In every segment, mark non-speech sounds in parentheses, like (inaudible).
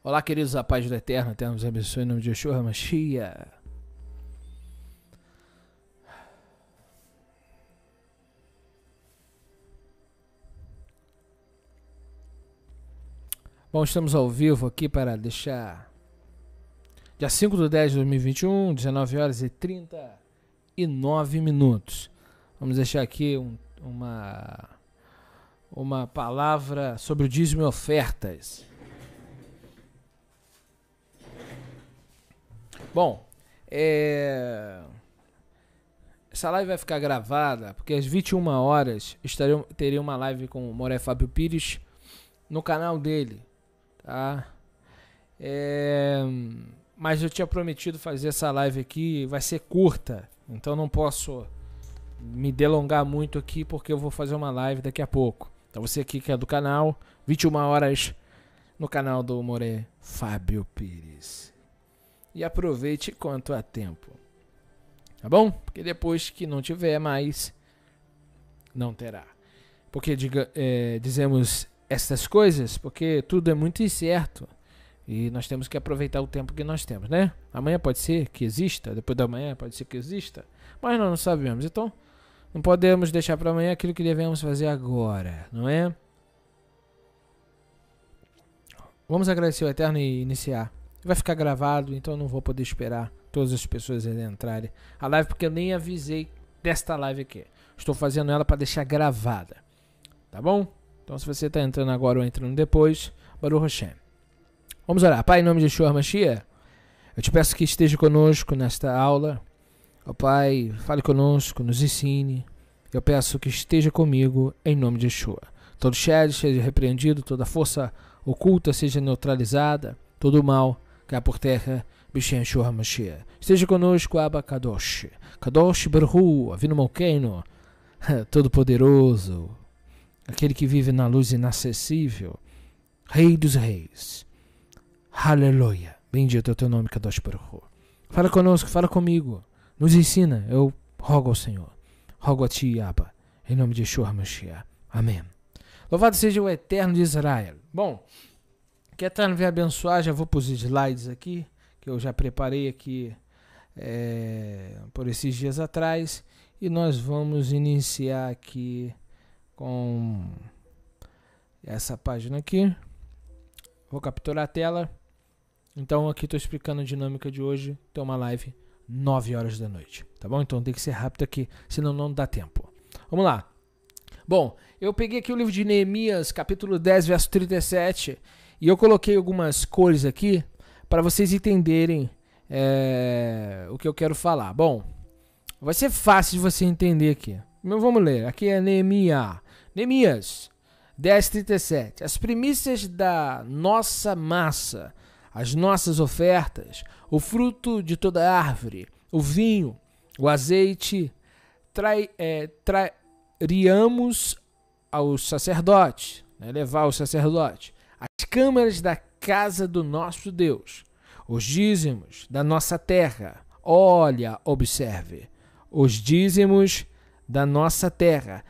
Olá, queridos, a paz do Eterno, Eterno nos abençoe em nome de Yeshua Hamashia. Bom, estamos ao vivo aqui para deixar dia 5 de 10 de 2021, 19 horas e 39 minutos. Vamos deixar aqui um, uma, uma palavra sobre o dízimo e ofertas. Bom, é... essa live vai ficar gravada, porque às 21 horas estarei, terei uma live com o Moré Fábio Pires no canal dele, tá? É... Mas eu tinha prometido fazer essa live aqui, vai ser curta, então não posso me delongar muito aqui, porque eu vou fazer uma live daqui a pouco. Então você aqui que é do canal, 21 horas no canal do Moré Fábio Pires e aproveite quanto há tempo. Tá bom? Porque depois que não tiver mais, não terá. Porque diga, é, dizemos estas coisas porque tudo é muito incerto e nós temos que aproveitar o tempo que nós temos, né? Amanhã pode ser que exista, depois da manhã pode ser que exista, mas nós não sabemos. Então, não podemos deixar para amanhã aquilo que devemos fazer agora, não é? Vamos agradecer ao Eterno e iniciar vai ficar gravado, então não vou poder esperar todas as pessoas entrarem a live, porque eu nem avisei desta live aqui. Estou fazendo ela para deixar gravada. Tá bom? Então se você está entrando agora ou entrando depois, Baruch Hashem. Vamos orar. Pai, em nome de Shua Mashiach, eu te peço que esteja conosco nesta aula. oh, Pai, fale conosco, nos ensine. Eu peço que esteja comigo em nome de Shua. Todo chefe seja repreendido, toda força oculta seja neutralizada, todo mal cá por terra, Bishem Shor Mashiach. Esteja conosco, Abba Kadosh. Kadosh Berhu, Avino Malkeino, (laughs) Todo-Poderoso, aquele que vive na luz inacessível, Rei dos Reis. Aleluia. Bendito é o teu nome, Kadosh Berhu. Fala conosco, fala comigo. Nos ensina. Eu rogo ao Senhor. Rogo a ti, Abba. Em nome de Yeshua Mashiach. Amém. Louvado seja o Eterno de Israel. Bom, Quer nos tá, abençoar? Já vou para os slides aqui, que eu já preparei aqui é, por esses dias atrás. E nós vamos iniciar aqui com essa página aqui. Vou capturar a tela. Então aqui estou explicando a dinâmica de hoje. Tem uma live 9 horas da noite, tá bom? Então tem que ser rápido aqui, senão não dá tempo. Vamos lá. Bom, eu peguei aqui o livro de Neemias, capítulo 10, verso 37, e eu coloquei algumas cores aqui para vocês entenderem é, o que eu quero falar. Bom, vai ser fácil de você entender aqui. Mas vamos ler. Aqui é Neemia. Neemias 10:37. As primícias da nossa massa, as nossas ofertas, o fruto de toda árvore, o vinho, o azeite, trai, é, trairíamos ao sacerdote, né, levar ao sacerdote as câmaras da casa do nosso Deus, os dízimos da nossa terra. Olha, observe, os dízimos da nossa terra,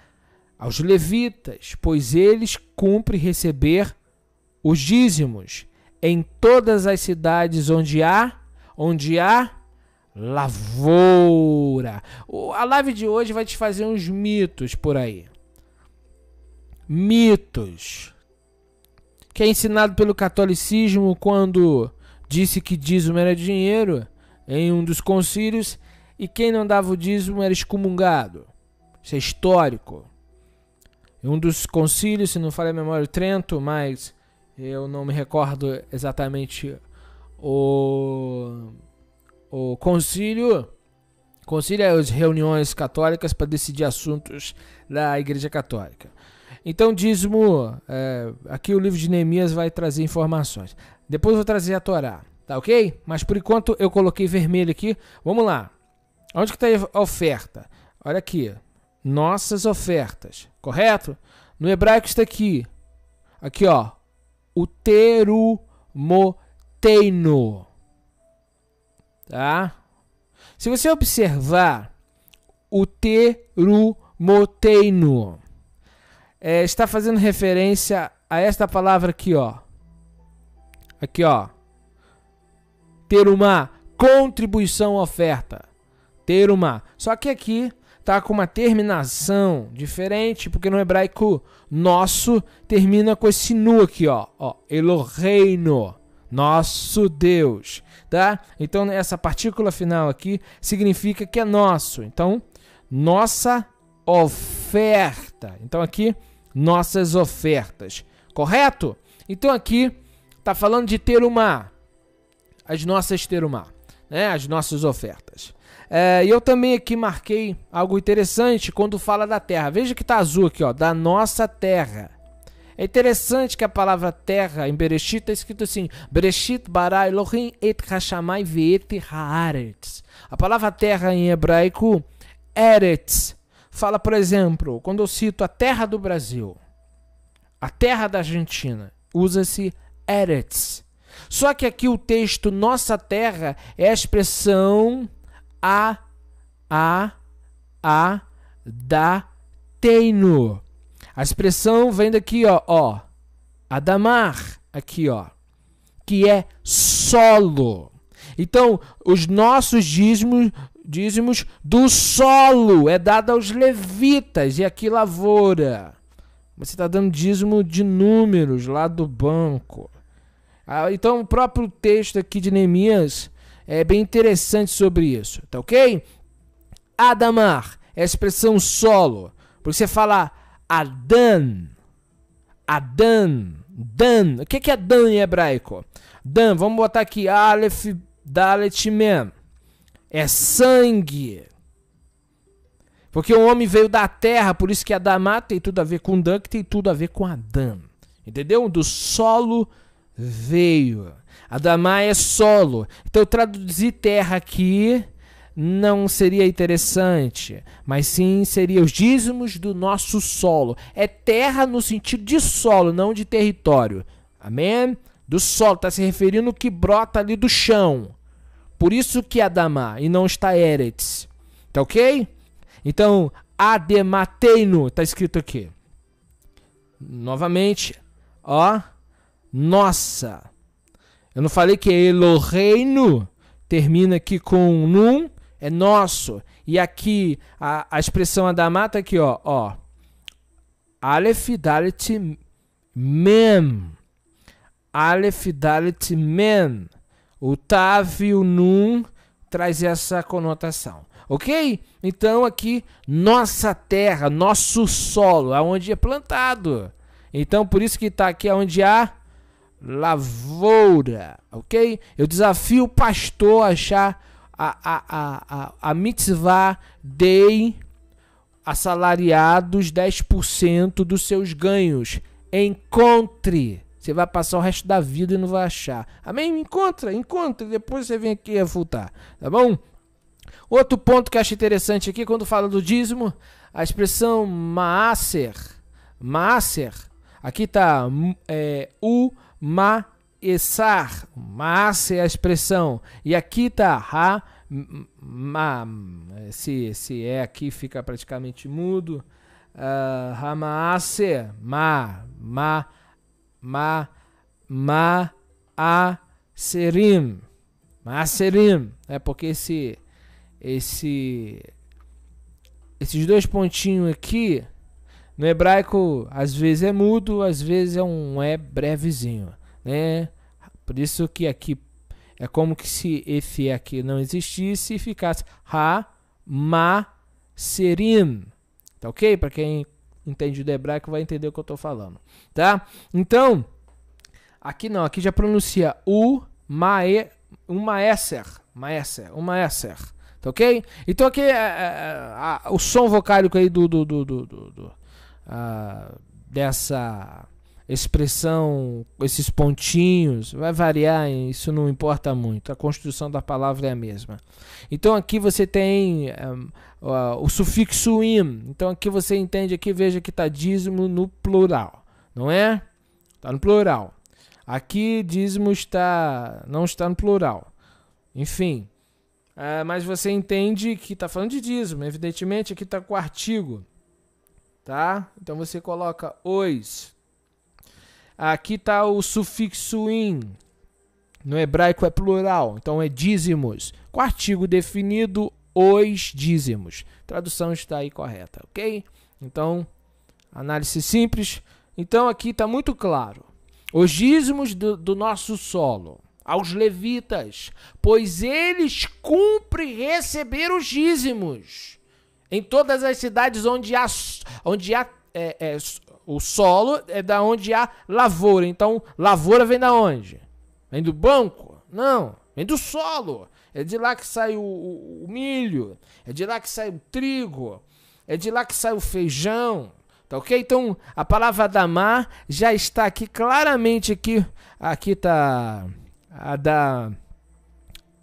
aos levitas, pois eles cumprem receber os dízimos em todas as cidades onde há, onde há lavoura. A live de hoje vai te fazer uns mitos por aí. Mitos que é ensinado pelo catolicismo quando disse que dízimo era dinheiro em um dos concílios e quem não dava o dízimo era excomungado. Isso é histórico. Em um dos concílios, se não falei a memória, Trento, mas eu não me recordo exatamente o, o concílio. Concílio é as reuniões católicas para decidir assuntos da Igreja Católica. Então, dízimo, é, aqui o livro de Neemias vai trazer informações. Depois eu vou trazer a Torá, tá ok? Mas por enquanto eu coloquei vermelho aqui. Vamos lá. Onde que está a oferta? Olha aqui. Nossas ofertas, correto? No hebraico está aqui. Aqui, ó. O terumoteino. Tá? Se você observar o terumoteino, é, está fazendo referência a esta palavra aqui, ó. Aqui, ó. Ter uma contribuição oferta. Ter uma. Só que aqui tá com uma terminação diferente, porque no hebraico nosso termina com esse nu aqui, ó, ó, Eloheino, nosso Deus, tá? Então essa partícula final aqui significa que é nosso. Então, nossa oferta. Então aqui nossas ofertas, correto? Então aqui está falando de ter uma, as nossas ter uma, né? as nossas ofertas. É, e é, eu também aqui marquei algo interessante quando fala da terra. Veja que está azul aqui, ó, da nossa terra. É interessante que a palavra terra em Bereshit está escrito assim: Bereshit bara Elohim et hashamai ve'et haaretz. A palavra terra em hebraico, Eretz fala, por exemplo, quando eu cito a terra do Brasil, a terra da Argentina, usa-se Eretz. Só que aqui o texto nossa terra é a expressão a a a da teino. A expressão vem daqui, ó, ó. Adamar, aqui, ó, que é solo. Então, os nossos dízimos dízimos do solo é dado aos levitas e aqui lavoura. Você está dando dízimo de números lá do banco. Ah, então, o próprio texto aqui de Neemias é bem interessante sobre isso, tá ok? Adamar é a expressão solo. Porque você fala Adan, Adan, Dan. O que é Dan em hebraico? Dan, vamos botar aqui Aleph Dalet Men é sangue. Porque o homem veio da terra, por isso que Adamá tem tudo a ver com Dan, que tem tudo a ver com Adão. Entendeu? Do solo veio. Adamá é solo. Então traduzir terra aqui não seria interessante, mas sim seria os dízimos do nosso solo. É terra no sentido de solo, não de território. Amém? Do solo, está se referindo o que brota ali do chão. Por isso que Adama e não está Eretz. Tá ok? Então, Ademateino está escrito aqui. Novamente, ó. Nossa. Eu não falei que Eloheinu termina aqui com num, é nosso. E aqui a, a expressão Adamá está aqui, ó, ó. Aleph Dalet Mem. Aleph Dalet Mem. O Nun traz essa conotação. Ok? Então aqui, nossa terra, nosso solo, aonde é plantado. Então por isso que está aqui onde há lavoura. Ok? Eu desafio o pastor a achar a, a, a, a, a mitzvah dei assalariados 10% dos seus ganhos. Encontre você vai passar o resto da vida e não vai achar. Amém? Encontra, encontra e depois você vem aqui a voltar tá bom? Outro ponto que eu acho interessante aqui, quando fala do dízimo, a expressão maaser, maaser, aqui tá é, u ma esar, maaser é a expressão, e aqui tá ha ma, esse, esse é aqui fica praticamente mudo, uh, ha maaser, ma, ma, ma ma a serim é Porque esse esse esses dois pontinhos aqui no hebraico às vezes é mudo, às vezes é um é brevezinho, né? Por isso que aqui é como que se esse aqui não existisse e ficasse ha ma serim. Tá OK? Para quem entende do hebraico vai entender o que eu estou falando, tá? Então, aqui não, aqui já pronuncia o mae, uma maeser, maeser, uma maeser, tá ok? Então aqui é, é, é, o som vocálico aí do, do, do, do, do, do uh, dessa expressão, esses pontinhos, vai variar, isso não importa muito. A construção da palavra é a mesma. Então aqui você tem um, uh, eh, o sufixo im. Então aqui você entende aqui, veja que está dízimo no plural, não é? Está no plural. Aqui dízimo está, não está no plural. Enfim, uh, mas você entende que está falando de dízimo. Evidentemente aqui está com artigo, tá? Então você coloca os Aqui está o sufixo in. No hebraico é plural, então é dízimos. Com artigo definido, os dízimos. Tradução está aí correta, ok? Então, análise simples. Então aqui está muito claro. Os dízimos do, do nosso solo aos levitas, pois eles cumprem receber os dízimos em todas as cidades onde há, onde há é, é, o solo é da onde há lavoura. Então, lavoura vem da onde? Vem do banco? Não, vem do solo. É de lá que sai o, o, o milho, é de lá que sai o trigo, é de lá que sai o feijão. Tá ok? Então, a palavra Adamar já está aqui claramente aqui. Aqui tá a da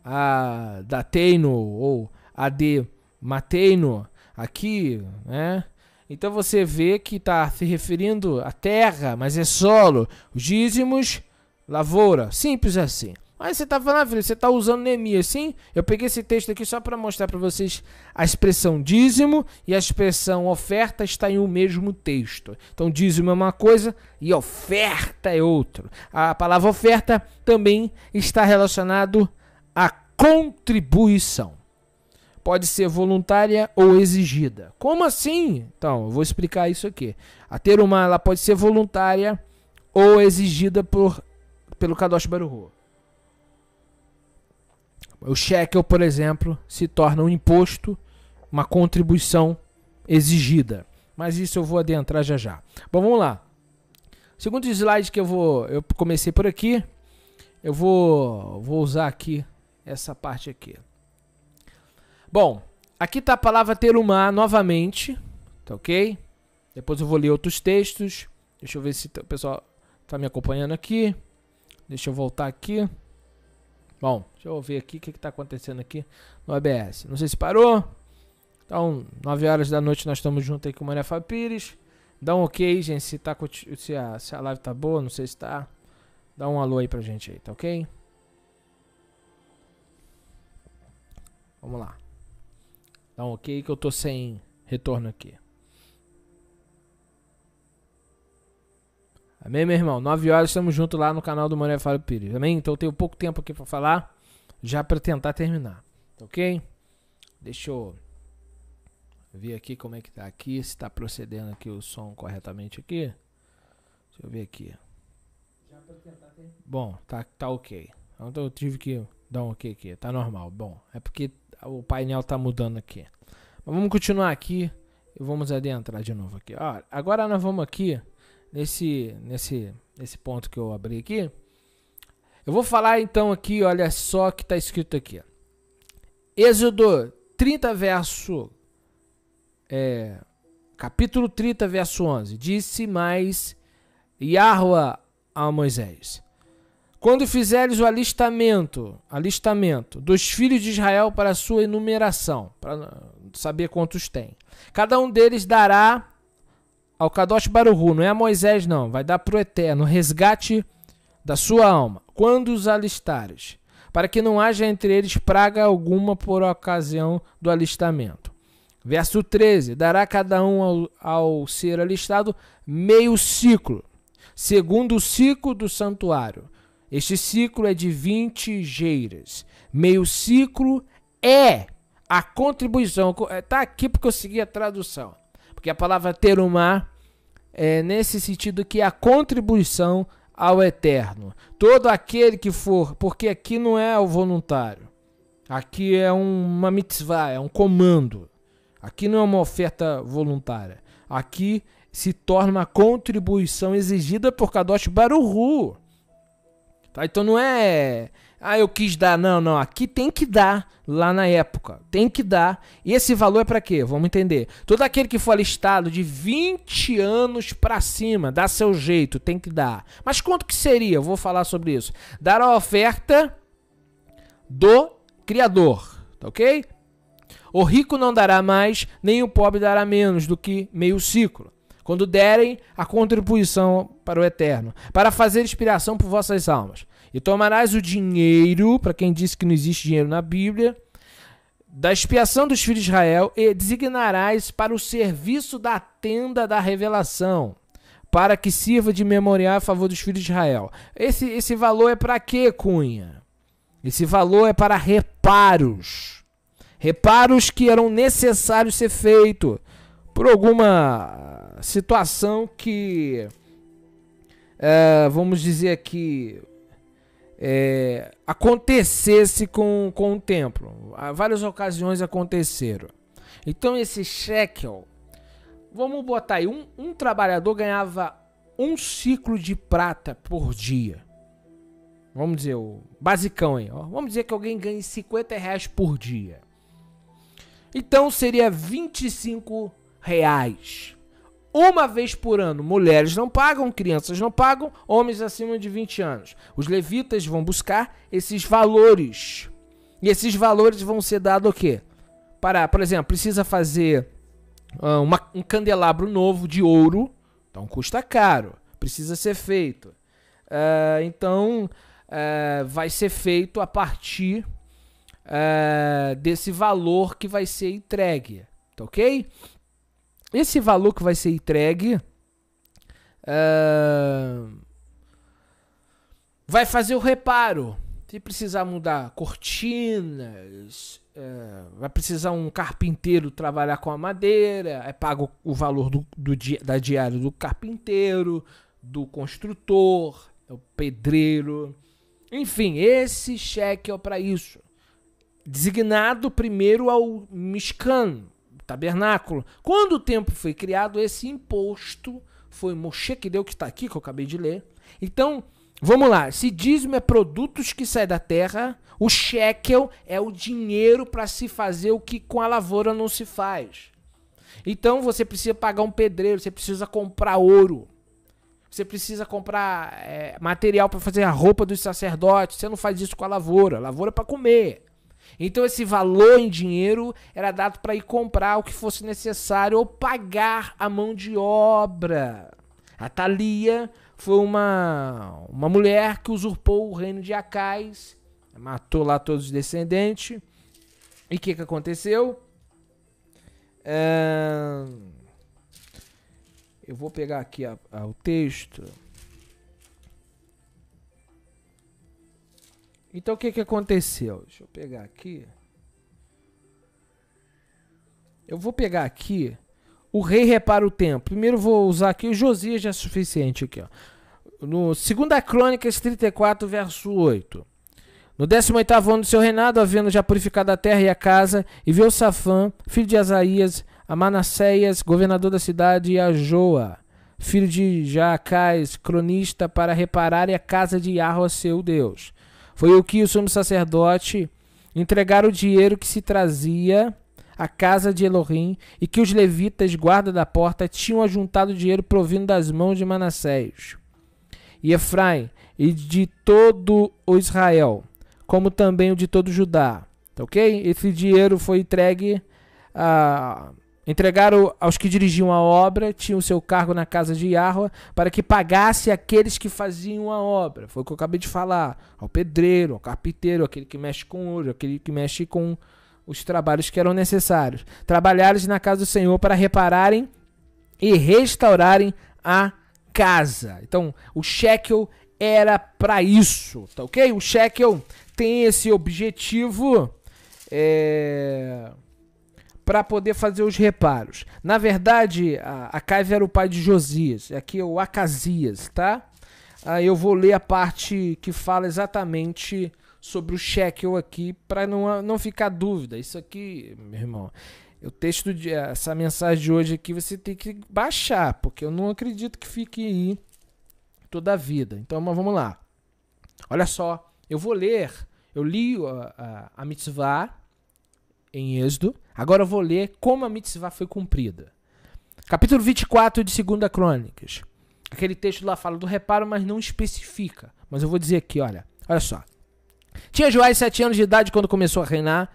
a da Teino ou a de Mateino aqui, né? Então você vê que está se referindo à terra, mas é solo. Os dízimos, lavoura. Simples assim. Mas você está falando, ah, filho, você está usando Neemias, sim? Eu peguei esse texto aqui só para mostrar para vocês a expressão dízimo e a expressão oferta está em um mesmo texto. Então dízimo é uma coisa e oferta é outra. A palavra oferta também está relacionado à contribuição pode ser voluntária ou exigida. Como assim? Então, eu vou explicar isso aqui. A ter uma ela pode ser voluntária ou exigida por, pelo Kadosh Baruhu. O shekel, por exemplo, se torna um imposto, uma contribuição exigida. Mas isso eu vou adentrar já já. Bom, vamos lá. Segundo slide que eu vou, eu comecei por aqui. Eu vou, vou usar aqui essa parte aqui. Bom, aqui está a palavra terumá novamente, tá ok? Depois eu vou ler outros textos. Deixa eu ver se o pessoal está me acompanhando aqui. Deixa eu voltar aqui. Bom, deixa eu ver aqui o que está acontecendo aqui no ABS. Não sei se parou. Então, 9 horas da noite nós estamos juntos aí com o Maria Fapires. Dá um ok, gente, se, tá, se, a, se a live tá boa, não sei se tá. Dá um alô aí pra gente aí, tá ok? Vamos lá. Dá um ok que eu tô sem retorno aqui. Amém, meu irmão? 9 horas estamos juntos lá no canal do Manuel Fábio Pires. Amém? Então eu tenho pouco tempo aqui para falar, já para tentar terminar. Tá ok? Deixa eu ver aqui como é que tá aqui, se tá procedendo aqui o som corretamente aqui. Deixa eu ver aqui. Já tentar terminar. Bom, tá, tá ok. Então eu tive que dar um ok aqui, tá normal. Bom, é porque o painel tá mudando aqui. Mas vamos continuar aqui e vamos adentrar de novo aqui. Ó, agora nós vamos aqui nesse, nesse, nesse ponto que eu abri aqui. Eu vou falar então aqui, olha só que está escrito aqui. Êxodo 30 verso é, capítulo 30 verso 11. Disse mais Yahweh a Moisés: quando fizeres o alistamento, alistamento dos filhos de Israel para a sua enumeração, para saber quantos tem. Cada um deles dará ao Kadosh Baruhu, não é a Moisés não, vai dar para o Eterno, resgate da sua alma, quando os alistares, para que não haja entre eles praga alguma por ocasião do alistamento. Verso 13, dará cada um ao, ao ser alistado meio ciclo, segundo o ciclo do santuário, este ciclo é de 20 geiras. Meio ciclo é a contribuição. Está eh, aqui porque eu segui a tradução. Porque a palavra terumá é nesse sentido que é a contribuição ao eterno. Todo aquele que for, porque aqui não é o voluntário. Aqui é uma mitzvah, é um comando. Aqui não é uma oferta voluntária. Aqui se torna uma contribuição exigida por Kadosh Baruhu. Tá? Então não é. Ah, eu quis dar. Não, não. Aqui tem que dar lá na época. Tem que dar. E esse valor é para quê? Vamos entender. Todo aquele que for listado de 20 anos para cima, dá seu jeito, tem que dar. Mas quanto que seria? vou falar sobre isso. Dar a oferta do criador, tá OK? O rico não dará mais, nem o pobre dará menos do que meio ciclo quando derem a contribuição para o eterno, para fazer expiação por vossas almas. E tomarás o dinheiro, para quem disse que não existe dinheiro na Bíblia, da expiação dos filhos de Israel e designarás para o serviço da tenda da revelação, para que sirva de memorial a favor dos filhos de Israel. Esse, esse valor é para quê, Cunha? Esse valor é para reparos. Reparos que eram necessários ser feitos por alguma situação que, é, vamos dizer aqui, é, acontecesse com, com o templo. Há várias ocasiões aconteceram. Então esse shekel, vamos botar aí, um, um trabalhador ganhava um ciclo de prata por dia. Vamos dizer, o basicão aí. Ó. Vamos dizer que alguém ganhe 50 reais por dia. Então seria 25 reais uma vez por ano. Mulheres não pagam, crianças não pagam, homens acima de 20 anos. Os levitas vão buscar esses valores. E esses valores vão ser dados o quê? Para, por exemplo, precisa fazer uh, uma, um candelabro novo de ouro. Então custa caro. Precisa ser feito. Uh, então uh, vai ser feito a partir desse valor que vai ser entregue. Tá ok? Esse valor que vai ser entregue uh, vai fazer o reparo. Se precisar mudar cortinas, uh, vai precisar um carpinteiro trabalhar com a madeira, é pago o valor do, do di da diária do carpinteiro, do construtor, do é pedreiro. Enfim, esse cheque é para isso. Designado primeiro ao mexicano tabernáculo. Quando o templo foi criado, esse imposto foi Moshe que deu, que está aqui, que eu acabei de ler. Então, vamos lá. Se dízimo é produtos que saem da terra, o shekel é o dinheiro para se fazer o que com a lavoura não se faz. Então, você precisa pagar um pedreiro, você precisa comprar ouro. Você precisa comprar é, material para fazer a roupa dos sacerdotes. Você não faz isso com a lavoura. A lavoura é para comer. Então esse valor em dinheiro era dado para ir comprar o que fosse necessário ou pagar a mão de obra. A Thalia foi uma, uma mulher que usurpou o reino de Acais, matou lá todos os descendentes. E o que, que aconteceu? É... Eu vou pegar aqui a, a, o texto. Então o que, que aconteceu? Deixa eu pegar aqui. Eu vou pegar aqui. O rei repara o tempo. Primeiro vou usar aqui o Josias já é suficiente aqui, ó. No 2 Crônicas 34, verso 8. No 18 ano do seu reinado, havendo já purificado a terra e a casa, e viu Safã, filho de Asaías, a Manasseias, governador da cidade, e a Joa, filho de Jacás, cronista, para repararem a casa de Yahweh, seu Deus foi o que o sumo sacerdote entregar o dinheiro que se trazia à casa de Elohim e que os levitas, guarda da porta, tinham ajuntado dinheiro provindo das mãos de Manassés e Efraim e de todo o Israel, como também o de todo o Judá. Tá ok? Esse dinheiro foi entregue a. Uh, Entregaram aos que dirigiam a obra, tinham seu cargo na casa de Yahweh, para que pagasse aqueles que faziam a obra. Foi o que eu acabei de falar. Ao pedreiro, ao carpinteiro, aquele que mexe com ouro, aquele que mexe com os trabalhos que eram necessários. Trabalhares na casa do Senhor para repararem e restaurarem a casa. Então, o shekel era para isso, tá ok? O shekel tem esse objetivo. É para poder fazer os reparos. Na verdade, Acaive era o pai de Josias, aqui é o Acasias, tá? Aí ah, eu vou ler a parte que fala exatamente sobre o shekel aqui, para não, não ficar dúvida. Isso aqui, meu irmão, o texto de essa mensagem de hoje aqui você tem que baixar, porque eu não acredito que fique aí toda a vida. Então, mas vamos lá. Olha só, eu vou ler, eu li a, a, a mitzvah em Êxodo. Agora eu vou ler como a mitzvah foi cumprida. Capítulo 24 de 2 Crônicas. Aquele texto lá fala do reparo, mas não especifica. Mas eu vou dizer aqui, olha. Olha só. Tinha Joás sete anos de idade quando começou a reinar.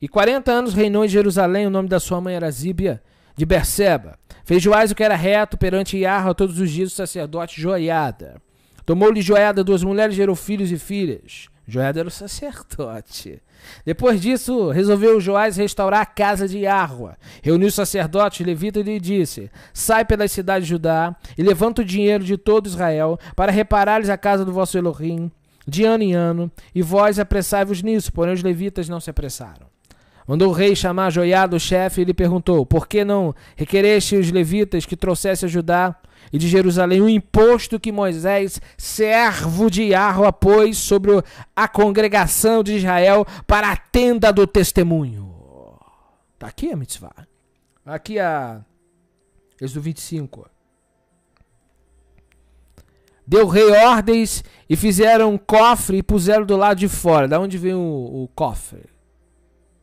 E 40 anos reinou em Jerusalém. O nome da sua mãe era Zíbia de Berseba. Fez Joás o que era reto perante Iarra todos os dias o sacerdote Joiada. Tomou-lhe Joiada duas mulheres, gerou filhos e filhas. Joiada era o sacerdote. Depois disso, resolveu Joás restaurar a casa de Arua. Reuniu os sacerdotes levitas e lhe disse: Sai pelas cidades de Judá e levanta o dinheiro de todo Israel para reparar-lhes a casa do vosso Elohim de ano em ano, e vós apressai-vos nisso, porém os levitas não se apressaram. Mandou o rei chamar Joiado, o chefe, e lhe perguntou: Por que não requereste os levitas que trouxesse a Judá e de Jerusalém o imposto que Moisés, servo de Arroa, pôs sobre a congregação de Israel para a tenda do testemunho. Está aqui a mitzvah. Aqui a. Êxodo 25. Deu rei ordens e fizeram um cofre e puseram do lado de fora. Da onde vem o, o cofre?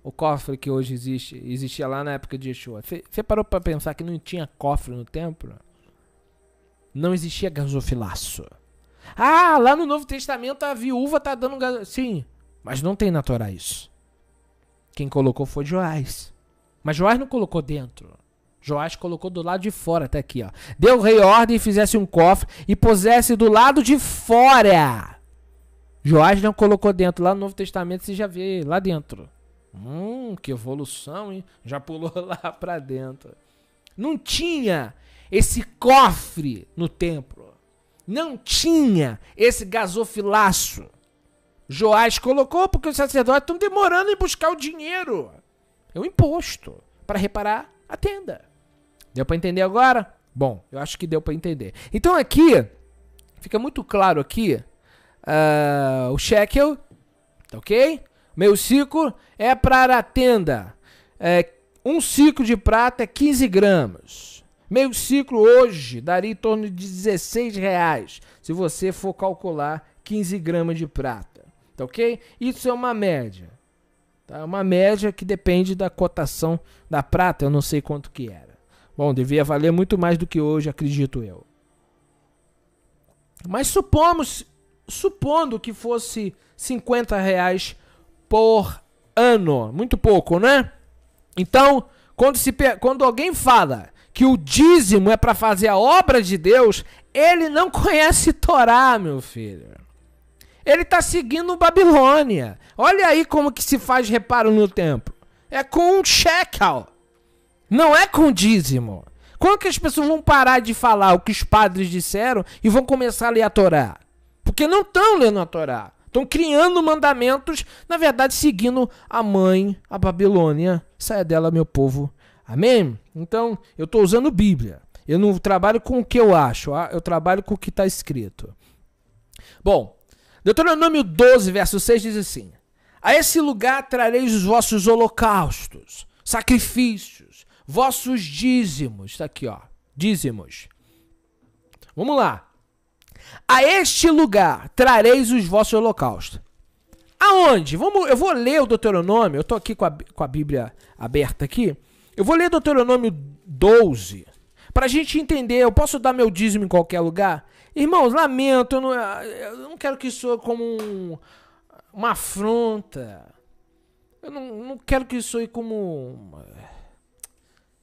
o cofre que hoje existe, existia lá na época de Yeshua. Você parou para pensar que não tinha cofre no templo? não existia gasofilaço. Ah, lá no Novo Testamento a viúva tá dando gaso... Sim, mas não tem na Torá isso. Quem colocou foi Joás. Mas Joás não colocou dentro. Joás colocou do lado de fora, até tá aqui, ó. Deu o rei ordem e fizesse um cofre e pusesse do lado de fora. Joás não colocou dentro. Lá no Novo Testamento você já vê lá dentro. Hum, que evolução, hein? Já pulou (laughs) lá pra dentro. Não tinha esse cofre no templo. Não tinha esse gasofilaço. Joás colocou porque os sacerdotes estão demorando em buscar o dinheiro. É um imposto para reparar a tenda. Deu para entender agora? Bom, eu acho que deu para entender. Então aqui fica muito claro aqui uh, o shekel, tá ok? Meu ciclo é para a tenda. É, um ciclo de prata é 15 gramas. Meio ciclo hoje daria em torno de 16 reais, se você for calcular 15 gramas de prata, tá ok? Isso é uma média, tá? É uma média que depende da cotação da prata, eu não sei quanto que era. Bom, devia valer muito mais do que hoje, acredito eu. Mas supomos, supondo que fosse 50 reais por ano, muito pouco, né? Então, quando, se, quando alguém fala que o dízimo é para fazer a obra de Deus, ele não conhece Torá, meu filho. Ele está seguindo Babilônia. Olha aí como que se faz reparo no templo. É com um shekel. Não é com dízimo. Quando que as pessoas vão parar de falar o que os padres disseram e vão começar a ler a Torá? Porque não estão lendo a Torá. Estão criando mandamentos, na verdade, seguindo a mãe, a Babilônia. Saia dela, meu povo Amém? Então, eu estou usando Bíblia. Eu não trabalho com o que eu acho, ah, eu trabalho com o que está escrito. Bom, Deuteronômio 12, verso 6 diz assim: A esse lugar trareis os vossos holocaustos, sacrifícios, vossos dízimos. Está aqui, ó. Dízimos. Vamos lá. A este lugar trareis os vossos holocaustos. Aonde? Vamos, eu vou ler o Deuteronômio. Eu estou aqui com a, com a Bíblia aberta aqui. Eu vou ler Deuteronômio 12 para a gente entender. Eu posso dar meu dízimo em qualquer lugar? Irmãos, lamento, eu não, eu não quero que isso soe como um, uma afronta. Eu não, não quero que isso soe como.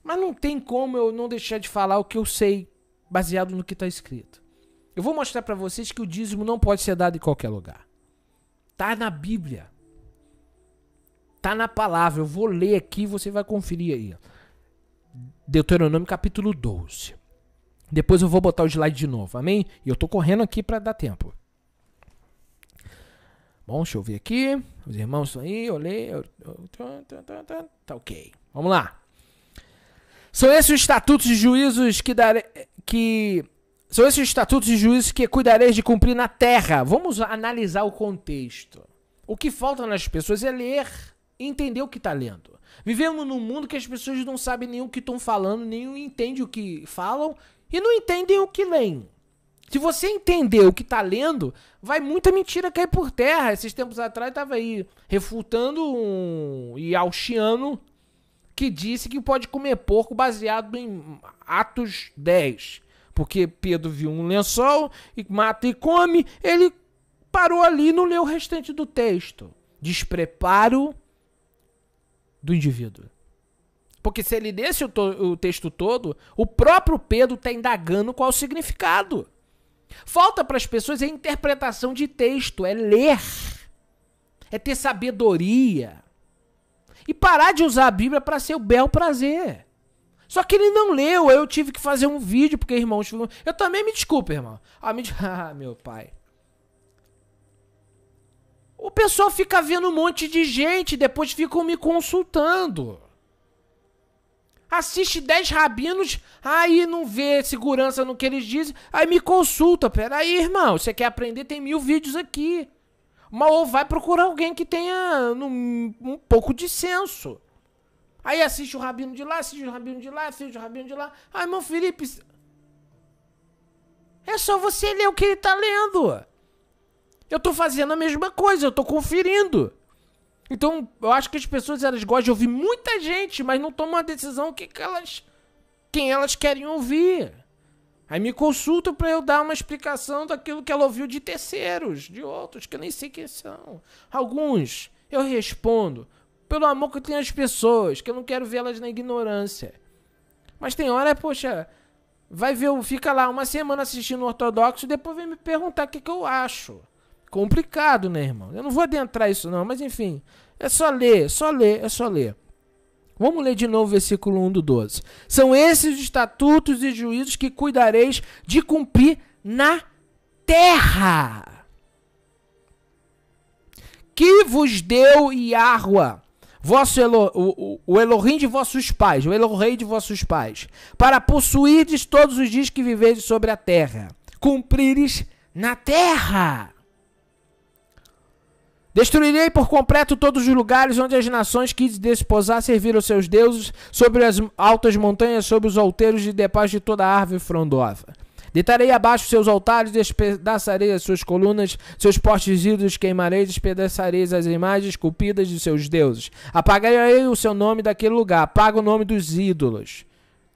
Mas não tem como eu não deixar de falar o que eu sei, baseado no que está escrito. Eu vou mostrar para vocês que o dízimo não pode ser dado em qualquer lugar. Tá na Bíblia. Tá na palavra. Eu vou ler aqui você vai conferir aí. Deuteronômio capítulo 12. Depois eu vou botar o slide de novo, amém? E eu tô correndo aqui para dar tempo. Bom, deixa eu ver aqui. Os irmãos estão aí, olhei. leio Tá ok. Vamos lá. São esses os estatutos e juízos que, darei. que são esses estatutos e juízos que cuidareis de cumprir na terra. Vamos analisar o contexto. O que falta nas pessoas é ler entender o que está lendo. Vivemos num mundo que as pessoas não sabem nem o que estão falando, nem entendem o que falam e não entendem o que leem. Se você entender o que está lendo, vai muita mentira cair por terra. Esses tempos atrás estava aí refutando um Yauxiano que disse que pode comer porco baseado em Atos 10. Porque Pedro viu um lençol e mata e come, ele parou ali e não leu o restante do texto. Despreparo do indivíduo. Porque se ele desse o, o, texto todo, o próprio Pedro está indagando qual o significado. Falta para as pessoas a interpretação de texto, é ler, é ter sabedoria. E parar de usar a Bíblia para ser o bel prazer. Só que ele não leu, eu tive que fazer um vídeo, porque, irmão, eu também me desculpo, irmão. Ah, me... (laughs) ah meu pai. O pessoal fica vendo um monte de gente, depois ficam me consultando. Assiste 10 rabinos, aí não vê segurança no que eles dizem, aí me consulta. Peraí, irmão, você quer aprender? Tem mil vídeos aqui. Mas ou vai procurar alguém que tenha um, um pouco de senso. Aí assiste o rabino de lá, assiste o rabino de lá, assiste o rabino de lá. Ai, ah, irmão Felipe. É só você ler o que ele tá lendo. Eu tô fazendo a mesma coisa, eu tô conferindo. Então, eu acho que as pessoas elas gostam de ouvir muita gente, mas não tomam a decisão que, que elas quem elas querem ouvir. Aí me consultam para eu dar uma explicação daquilo que ela ouviu de terceiros, de outros que eu nem sei quem são. Alguns eu respondo pelo amor que eu tenho às pessoas, que eu não quero vê-las na ignorância. Mas tem hora, poxa, vai ver, fica lá uma semana assistindo ortodoxo e depois vem me perguntar o que, que eu acho complicado, né, irmão? Eu não vou adentrar isso, não, mas enfim. É só ler, é só ler, é só ler. Vamos ler de novo o versículo 1 do 12. São esses os estatutos e juízos que cuidareis de cumprir na terra. Que vos deu Iárua, vosso Elo, o, o, o Elohim de vossos pais, o Elohim de vossos pais, para possuirdes todos os dias que viveis sobre a terra, cumprires na terra Destruirei por completo todos os lugares onde as nações quis desposar servir aos seus deuses, sobre as altas montanhas, sobre os alteiros e depois de toda árvore frondosa. Deitarei abaixo seus altares, despedaçarei as suas colunas, seus postes ídolos queimarei, despedaçarei as imagens esculpidas de seus deuses. Apagarei o seu nome daquele lugar, apaga o nome dos ídolos.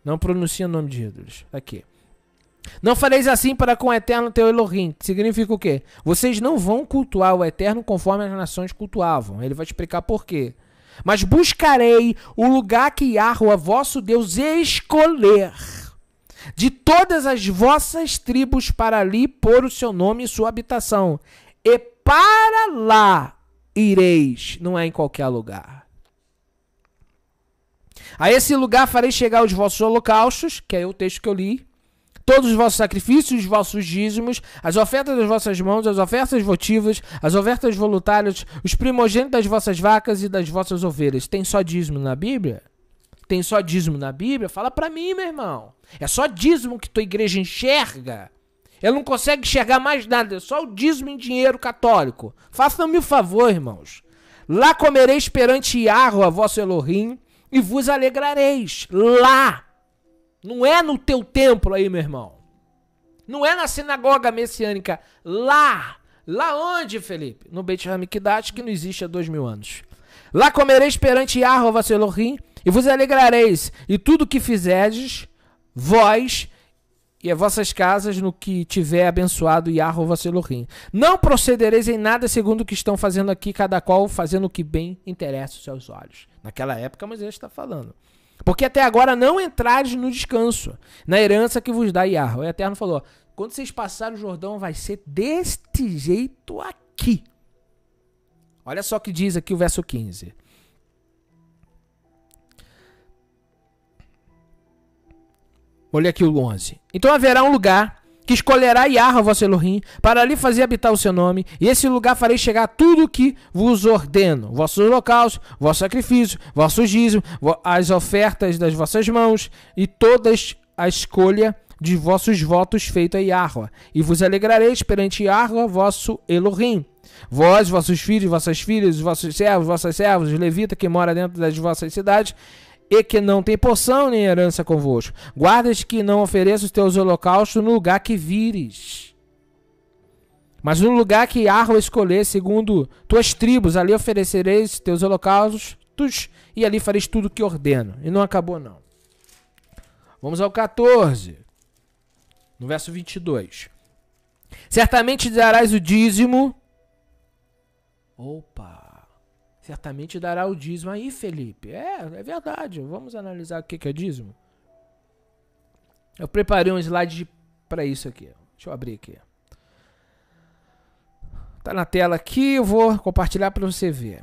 Não pronuncia o nome de ídolos. Aqui. Não fareis assim para com o Eterno teu Elohim. significa o quê? Vocês não vão cultuar o Eterno conforme as nações cultuavam. Ele vai explicar por quê. Mas buscarei o lugar que Yahweh, vosso Deus, escolher de todas as vossas tribos para ali pôr o seu nome e sua habitação. E para lá ireis. Não é em qualquer lugar. A esse lugar farei chegar os vossos holocaustos, que é o texto que eu li, todos os vossos sacrifícios, os vossos dízimos, as ofertas das vossas mãos, as ofertas votivas, as ofertas voluntárias, os primogênitos das vossas vacas e das vossas ovelhas. Tem só dízimo na Bíblia? Tem só dízimo na Bíblia? Fala para mim, meu irmão. É só dízimo que tua igreja enxerga. Ela não consegue enxergar mais nada, é só o dízimo em dinheiro católico. Façam-me o favor, irmãos. Lá comereis perante Iarro, a vosso Elohim, e vos alegrareis. Lá não é no teu templo aí, meu irmão. Não é na sinagoga messiânica. Lá. Lá onde, Felipe? No Beit Hamikdash, que não existe há dois mil anos. Lá comereis perante Yahweh, vosso Elohim, e vos alegrareis, e tudo que fizerdes, vós e as vossas casas no que tiver abençoado Yahweh, vosso Elohim. Não procedereis em nada segundo o que estão fazendo aqui, cada qual fazendo o que bem interessa os seus olhos. Naquela época, mas ele está falando. Porque até agora não entrares no descanso, na herança que vos dá Iar. O Eterno falou: quando vocês passarem o Jordão, vai ser deste jeito aqui. Olha só o que diz aqui o verso 15. Olha aqui o 11. Então haverá um lugar que escolherá Iarra vosso Elohim, para ali fazer habitar o seu nome, e esse lugar farei chegar tudo o que vos ordeno: vossos holocaustos, vosso sacrifício, vosso dízimo, as ofertas das vossas mãos, e todas a escolha de vossos votos feito a Iarra, e vos alegrareis perante Iarra vosso Elohim. Vós, vossos filhos, vossas filhas, vossos servos, vossas servas, os levitas que mora dentro das vossas cidades, e que não tem porção nem herança convosco. Guardas que não ofereçam os teus holocaustos no lugar que vires. Mas no lugar que Arro escolher, segundo tuas tribos, ali oferecereis teus holocaustos e ali fareis tudo o que ordeno. E não acabou, não. Vamos ao 14, no verso 22. Certamente darás o dízimo. Opa! certamente dará o dízimo aí, Felipe. É, é verdade. Vamos analisar o que, é dízimo. Eu preparei um slide para isso aqui. Deixa eu abrir aqui. Tá na tela aqui, eu vou compartilhar para você ver.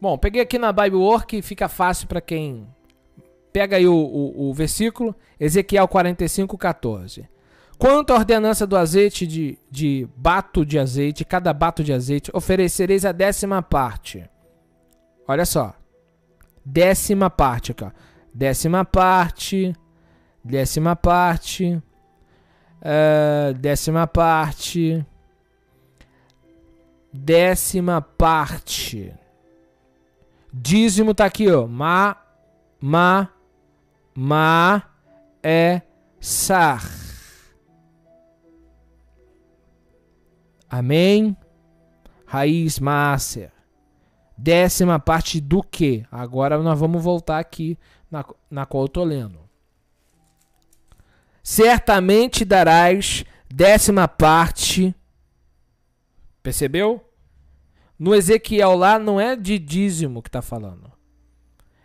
Bom, peguei aqui na Bible Work, fica fácil para quem pega aí o, o, o versículo, Ezequiel 45, 14. Quanto à ordenança do azeite de, de bato de azeite, cada bato de azeite, oferecereis a décima parte. Olha só. Décima parte, cara. Décima parte. Décima parte. Uh, décima parte. Décima parte. Dízimo tá aqui, ó. Ma, ma, ma, é, sar. Amém? Raiz Márcia. Décima parte do que? Agora nós vamos voltar aqui na, na qual eu estou lendo. Certamente darás décima parte. Percebeu? No Ezequiel lá não é de dízimo que está falando.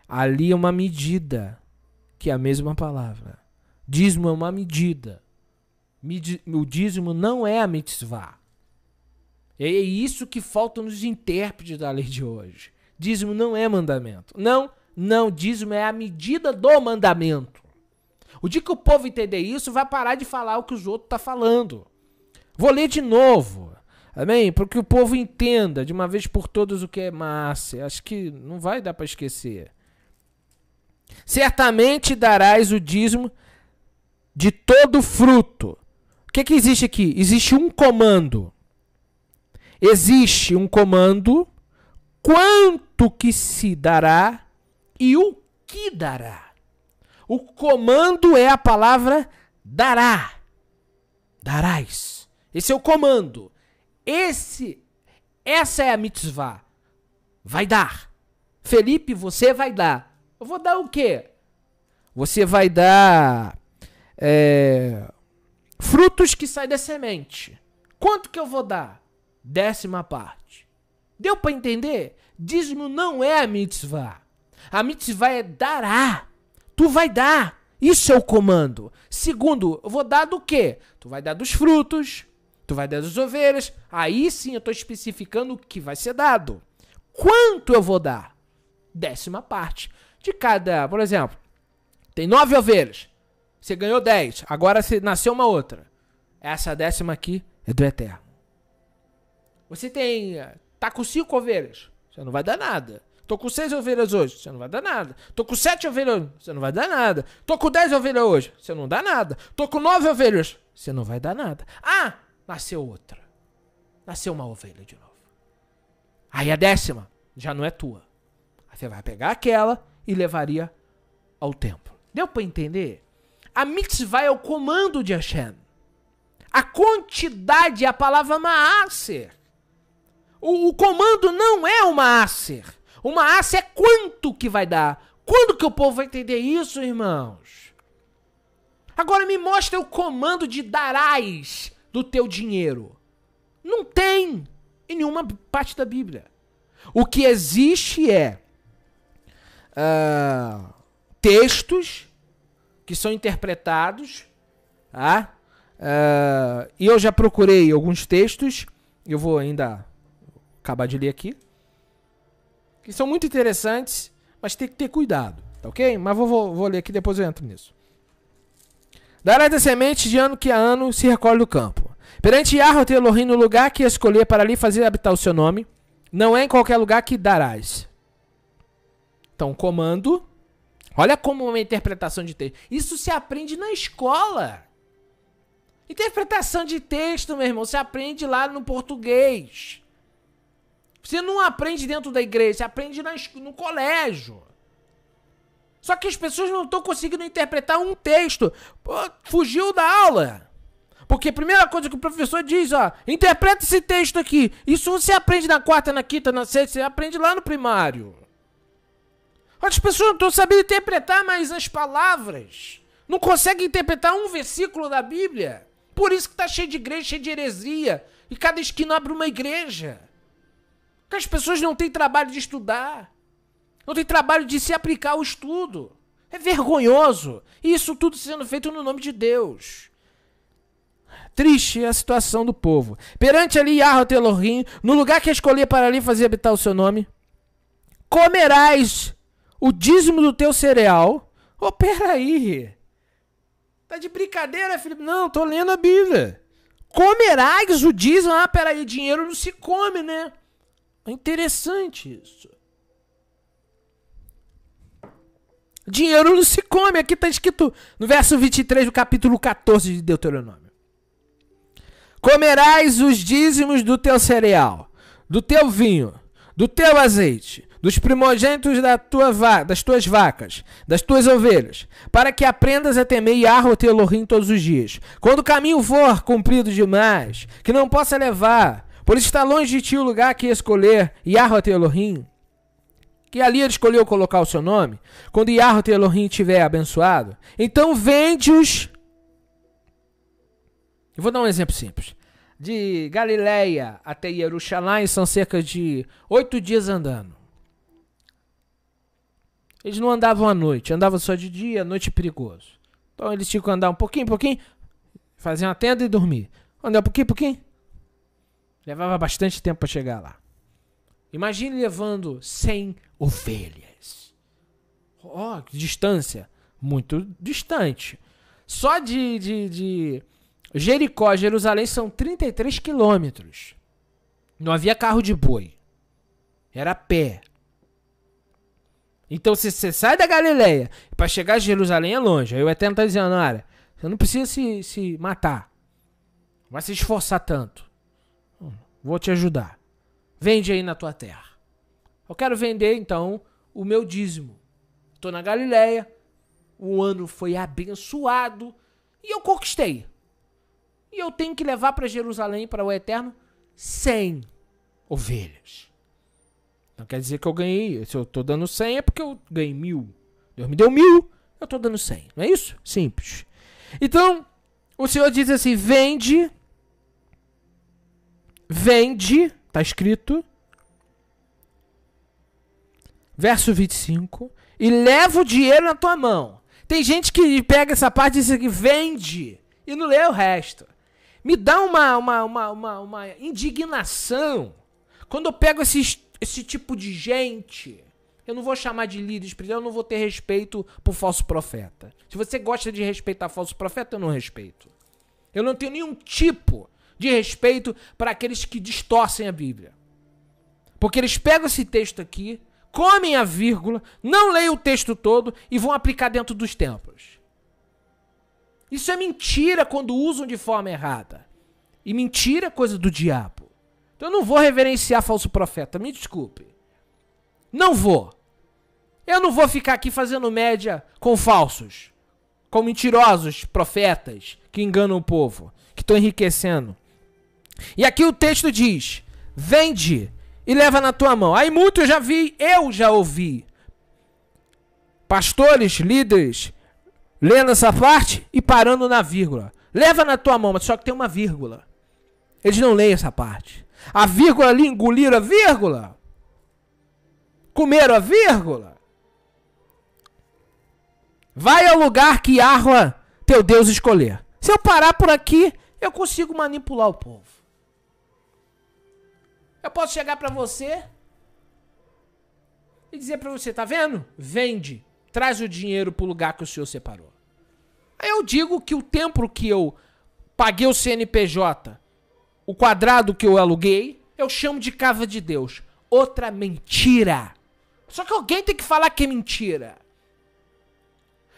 Ali é uma medida, que é a mesma palavra. Dízimo é uma medida. O dízimo não é a mitzvah. É, é isso que falta nos intérpretes da lei de hoje. Dízimo não é mandamento. Não, não, dízimo é a medida do mandamento. O dia que o povo entender isso, vai parar de falar o que os outros estão tá falando. Vou ler de novo. Amém? Para que o povo entenda de uma vez por todas o que é massa. Acho que não vai dar para esquecer. Certamente darás o dízimo de todo fruto. O que, que existe aqui? Existe um comando. Existe um comando quanto que se dará e o que dará. O comando é a palavra dará. Darás. Esse é o comando. Esse essa é a mitzvah. Vai dar. Felipe, você vai dar. Eu vou dar o quê? Você vai dar é, frutos que saem da semente. Quanto que eu vou dar? décima parte. Deu para entender? Dízimo não é a mitzvah. A mitzvah é dará. Tu vai dar. Isso é o comando. Segundo, eu vou dar do quê? Tu vai dar dos frutos, tu vai dar das ovelhas. Aí sim eu estou especificando o que vai ser dado. Quanto eu vou dar? Décima parte. De cada, por exemplo, tem nove ovelhas. Você ganhou dez. Agora nasceu uma outra. Essa décima aqui é do Eterno. Você tem. Eh, tá com cinco ovelhas. Você não vai dar nada. Tô com seis ovelhas hoje, você não vai dar nada. Tô com sete ovelhas, você não vai dar nada. Tô com dez ovelhas hoje, você não dá nada. Tô com nove ovelhas, você não vai dar nada. Ah, nasceu outra. Nasceu uma ovelha de novo. Aí a décima já não é tua. Aí você vai pegar aquela e levaria ao templo. Deu para entender? A mitzvah é o comando de Hashem. A quantidade é a palavra maaser. O, o comando não é uma acer. Uma acer é quanto que vai dar. Quando que o povo vai entender isso, irmãos? Agora me mostra o comando de darás do teu dinheiro. Não tem em nenhuma parte da Bíblia. O que existe é uh, textos que são interpretados, tá? Uh, e eu já procurei alguns textos, eu vou ainda acabar de ler aqui. Que são muito interessantes, mas tem que ter cuidado, tá ok? Mas vou, vou, vou ler aqui, depois eu entro nisso. Darás a semente de ano que a ano se recolhe do campo. Perante Yahweh teu Elohim, no lugar que escolher para ali fazer habitar o seu nome, não é em qualquer lugar que darás. Então, comando. Olha como é uma interpretação de texto. Isso se aprende na escola. Interpretação de texto, meu irmão, se aprende lá no português. Você não aprende dentro da igreja, você aprende no colégio. Só que as pessoas não estão conseguindo interpretar um texto. Pô, fugiu da aula. Porque a primeira coisa que o professor diz, ó, interpreta esse texto aqui. Isso você aprende na quarta, na quinta, na sexta, você aprende lá no primário. As pessoas não estão sabendo interpretar mais as palavras. Não conseguem interpretar um versículo da Bíblia. Por isso que está cheio de igreja, cheio de heresia. E cada esquina abre uma igreja. Porque as pessoas não têm trabalho de estudar. Não têm trabalho de se aplicar ao estudo. É vergonhoso. E isso tudo sendo feito no nome de Deus. Triste é a situação do povo. Perante ali Yahweh Elohim, no lugar que escolher para ali fazer habitar o seu nome, comerás o dízimo do teu cereal. Ô, oh, peraí. Tá de brincadeira, Felipe? Não, tô lendo a Bíblia. Comerás o dízimo. Ah, peraí, dinheiro não se come, né? É interessante isso. Dinheiro não se come. Aqui está escrito no verso 23 do capítulo 14 de Deuteronômio: Comerás os dízimos do teu cereal, do teu vinho, do teu azeite, dos primogênitos da tua das tuas vacas, das tuas ovelhas, para que aprendas a temer Yahweh o teu Elohim todos os dias. Quando o caminho for comprido demais, que não possa levar, por estar longe de ti o lugar que escolher Yahweh Elohim, que ali ele escolheu colocar o seu nome, quando Yahweh Elohim tiver abençoado, então vende-os. Eu vou dar um exemplo simples. De Galileia até Jerusalém são cerca de oito dias andando. Eles não andavam à noite, andavam só de dia, à noite perigoso. Então eles tinham que andar um pouquinho, pouquinho, fazer uma tenda e dormir. Andar um pouquinho, pouquinho, Levava bastante tempo para chegar lá. Imagine levando 100 ovelhas. Ó, oh, que distância. Muito distante. Só de, de, de Jericó a Jerusalém são 33 quilômetros. Não havia carro de boi. Era pé. Então, se você sai da Galileia para chegar a Jerusalém é longe. Aí o Eterno está dizendo, olha, você não precisa se, se matar. Não vai se esforçar tanto. Vou te ajudar. Vende aí na tua terra. Eu quero vender então o meu dízimo. Tô na Galileia. O ano foi abençoado e eu conquistei. E eu tenho que levar para Jerusalém, para o Eterno, 100 ovelhas. Não quer dizer que eu ganhei. Se eu tô dando 100 é porque eu ganhei mil. Deus me deu mil, eu tô dando 100. Não é isso? Simples. Então, o Senhor diz assim: vende vende, tá escrito, verso 25, e leva o dinheiro na tua mão. Tem gente que pega essa parte e diz que assim, vende e não lê o resto. Me dá uma, uma, uma, uma, uma indignação quando eu pego esse, esse tipo de gente. Eu não vou chamar de líder espiritual, eu não vou ter respeito por falso profeta. Se você gosta de respeitar falso profeta, eu não respeito. Eu não tenho nenhum tipo de respeito para aqueles que distorcem a Bíblia. Porque eles pegam esse texto aqui, comem a vírgula, não leem o texto todo e vão aplicar dentro dos templos. Isso é mentira quando usam de forma errada. E mentira é coisa do diabo. Então eu não vou reverenciar falso profeta, me desculpe. Não vou. Eu não vou ficar aqui fazendo média com falsos, com mentirosos profetas que enganam o povo, que estão enriquecendo. E aqui o texto diz: vende e leva na tua mão. Aí muito eu já vi, eu já ouvi. Pastores, líderes, lendo essa parte e parando na vírgula. Leva na tua mão, mas só que tem uma vírgula. Eles não leem essa parte. A vírgula ali, engoliram a vírgula. Comeram a vírgula. Vai ao lugar que Arwa, teu Deus, escolher. Se eu parar por aqui, eu consigo manipular o povo. Eu posso chegar para você e dizer para você, tá vendo? Vende, traz o dinheiro pro lugar que o senhor separou. Aí eu digo que o tempo que eu paguei o CNPJ, o quadrado que eu aluguei, eu chamo de cava de Deus. Outra mentira. Só que alguém tem que falar que é mentira.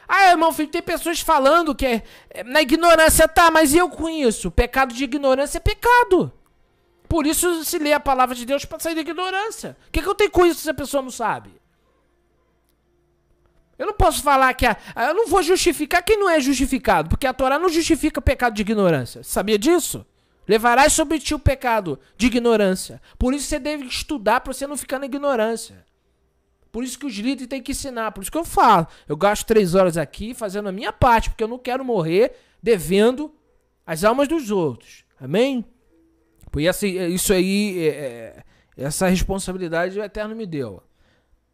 Ah, irmão, filho, tem pessoas falando que é, é na ignorância, tá, mas eu com isso. Pecado de ignorância é pecado. Por isso se lê a palavra de Deus para sair da ignorância. O que, que eu tenho com isso se a pessoa não sabe? Eu não posso falar que a, eu não vou justificar quem não é justificado, porque a Torá não justifica pecado de ignorância. Sabia disso? Levarás sobre ti o pecado de ignorância. Por isso você deve estudar para você não ficar na ignorância. Por isso que os líderes têm que ensinar. Por isso que eu falo. Eu gasto três horas aqui fazendo a minha parte, porque eu não quero morrer devendo as almas dos outros. Amém? E assim, é, isso aí, é, é, essa responsabilidade o Eterno me deu.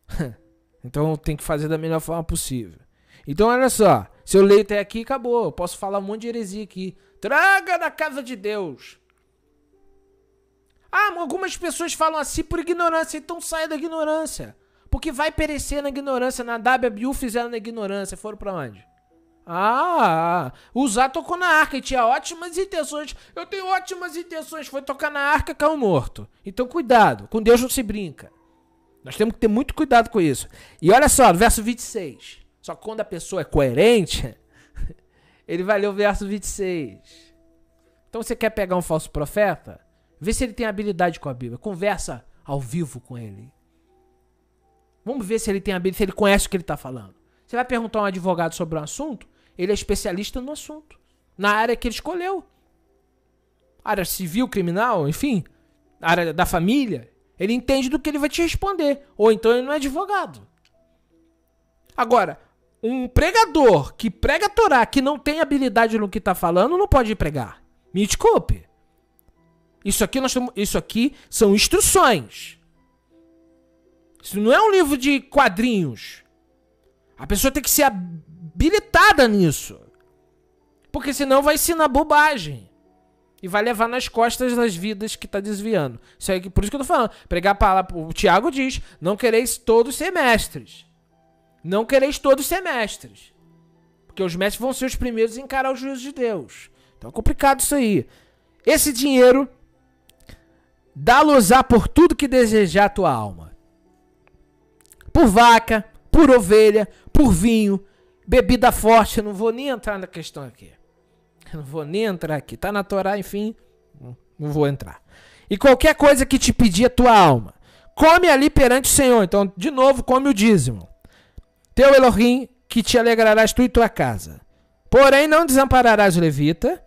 (laughs) então tem que fazer da melhor forma possível. Então olha só, se eu leio até aqui, acabou. Eu posso falar um monte de heresia aqui. Traga da casa de Deus. Ah, algumas pessoas falam assim por ignorância, então saia da ignorância. Porque vai perecer na ignorância. Na e Abiú fizeram na ignorância. Foram para onde? Ah, usar ah. tocou na arca e tinha ótimas intenções. Eu tenho ótimas intenções. Foi tocar na arca, caiu morto. Então cuidado, com Deus não se brinca. Nós temos que ter muito cuidado com isso. E olha só, no verso 26. Só que quando a pessoa é coerente, (laughs) ele vai ler o verso 26. Então você quer pegar um falso profeta? Vê se ele tem habilidade com a Bíblia. Conversa ao vivo com ele. Vamos ver se ele tem habilidade, se ele conhece o que ele está falando. Você vai perguntar a um advogado sobre um assunto? Ele é especialista no assunto, na área que ele escolheu. Área civil, criminal, enfim, área da família. Ele entende do que ele vai te responder, ou então ele não é advogado. Agora, um pregador que prega a Torá, que não tem habilidade no que está falando, não pode pregar. Me desculpe. Isso aqui, nós tamo, isso aqui são instruções. Isso não é um livro de quadrinhos. A pessoa tem que ser habilitada nisso. Porque senão vai ensinar bobagem. E vai levar nas costas das vidas que tá desviando. Isso por isso que eu tô falando. Pregar palavra. O Tiago diz: não quereis todos semestres. Não quereis todos semestres. Porque os mestres vão ser os primeiros a encarar o juízo de Deus. Então é complicado isso aí. Esse dinheiro dá-los-á por tudo que desejar a tua alma. Por vaca, por ovelha, por vinho, Bebida forte, não vou nem entrar na questão aqui. Eu não vou nem entrar aqui. Tá na Torá, enfim, não vou entrar. E qualquer coisa que te pedir a é tua alma, come ali perante o Senhor. Então, de novo, come o dízimo. Teu Elohim, que te alegrarás tu e tua casa. Porém, não desampararás o levita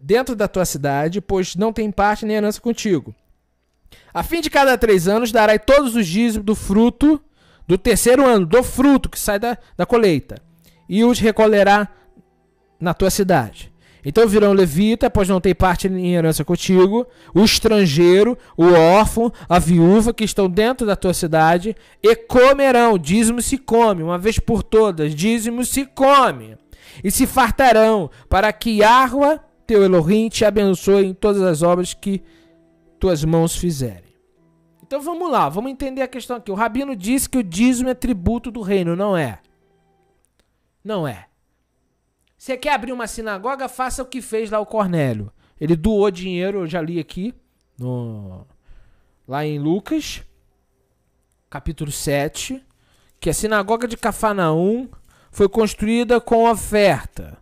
dentro da tua cidade, pois não tem parte nem herança contigo. A fim de cada três anos, darai todos os dízimos do fruto do terceiro ano do fruto que sai da, da colheita, e os recolherá na tua cidade. Então virão levita, pois não tem parte em herança contigo, o estrangeiro, o órfão, a viúva que estão dentro da tua cidade, e comerão. Dízimo se come, uma vez por todas, dízimo se come. E se fartarão, para que Arwa, teu Elohim, te abençoe em todas as obras que tuas mãos fizerem. Então vamos lá, vamos entender a questão aqui. O Rabino disse que o dízimo é tributo do reino, não é? Não é. Você quer abrir uma sinagoga? Faça o que fez lá o Cornélio. Ele doou dinheiro, eu já li aqui, no, lá em Lucas, capítulo 7, que a sinagoga de Cafarnaum foi construída com oferta.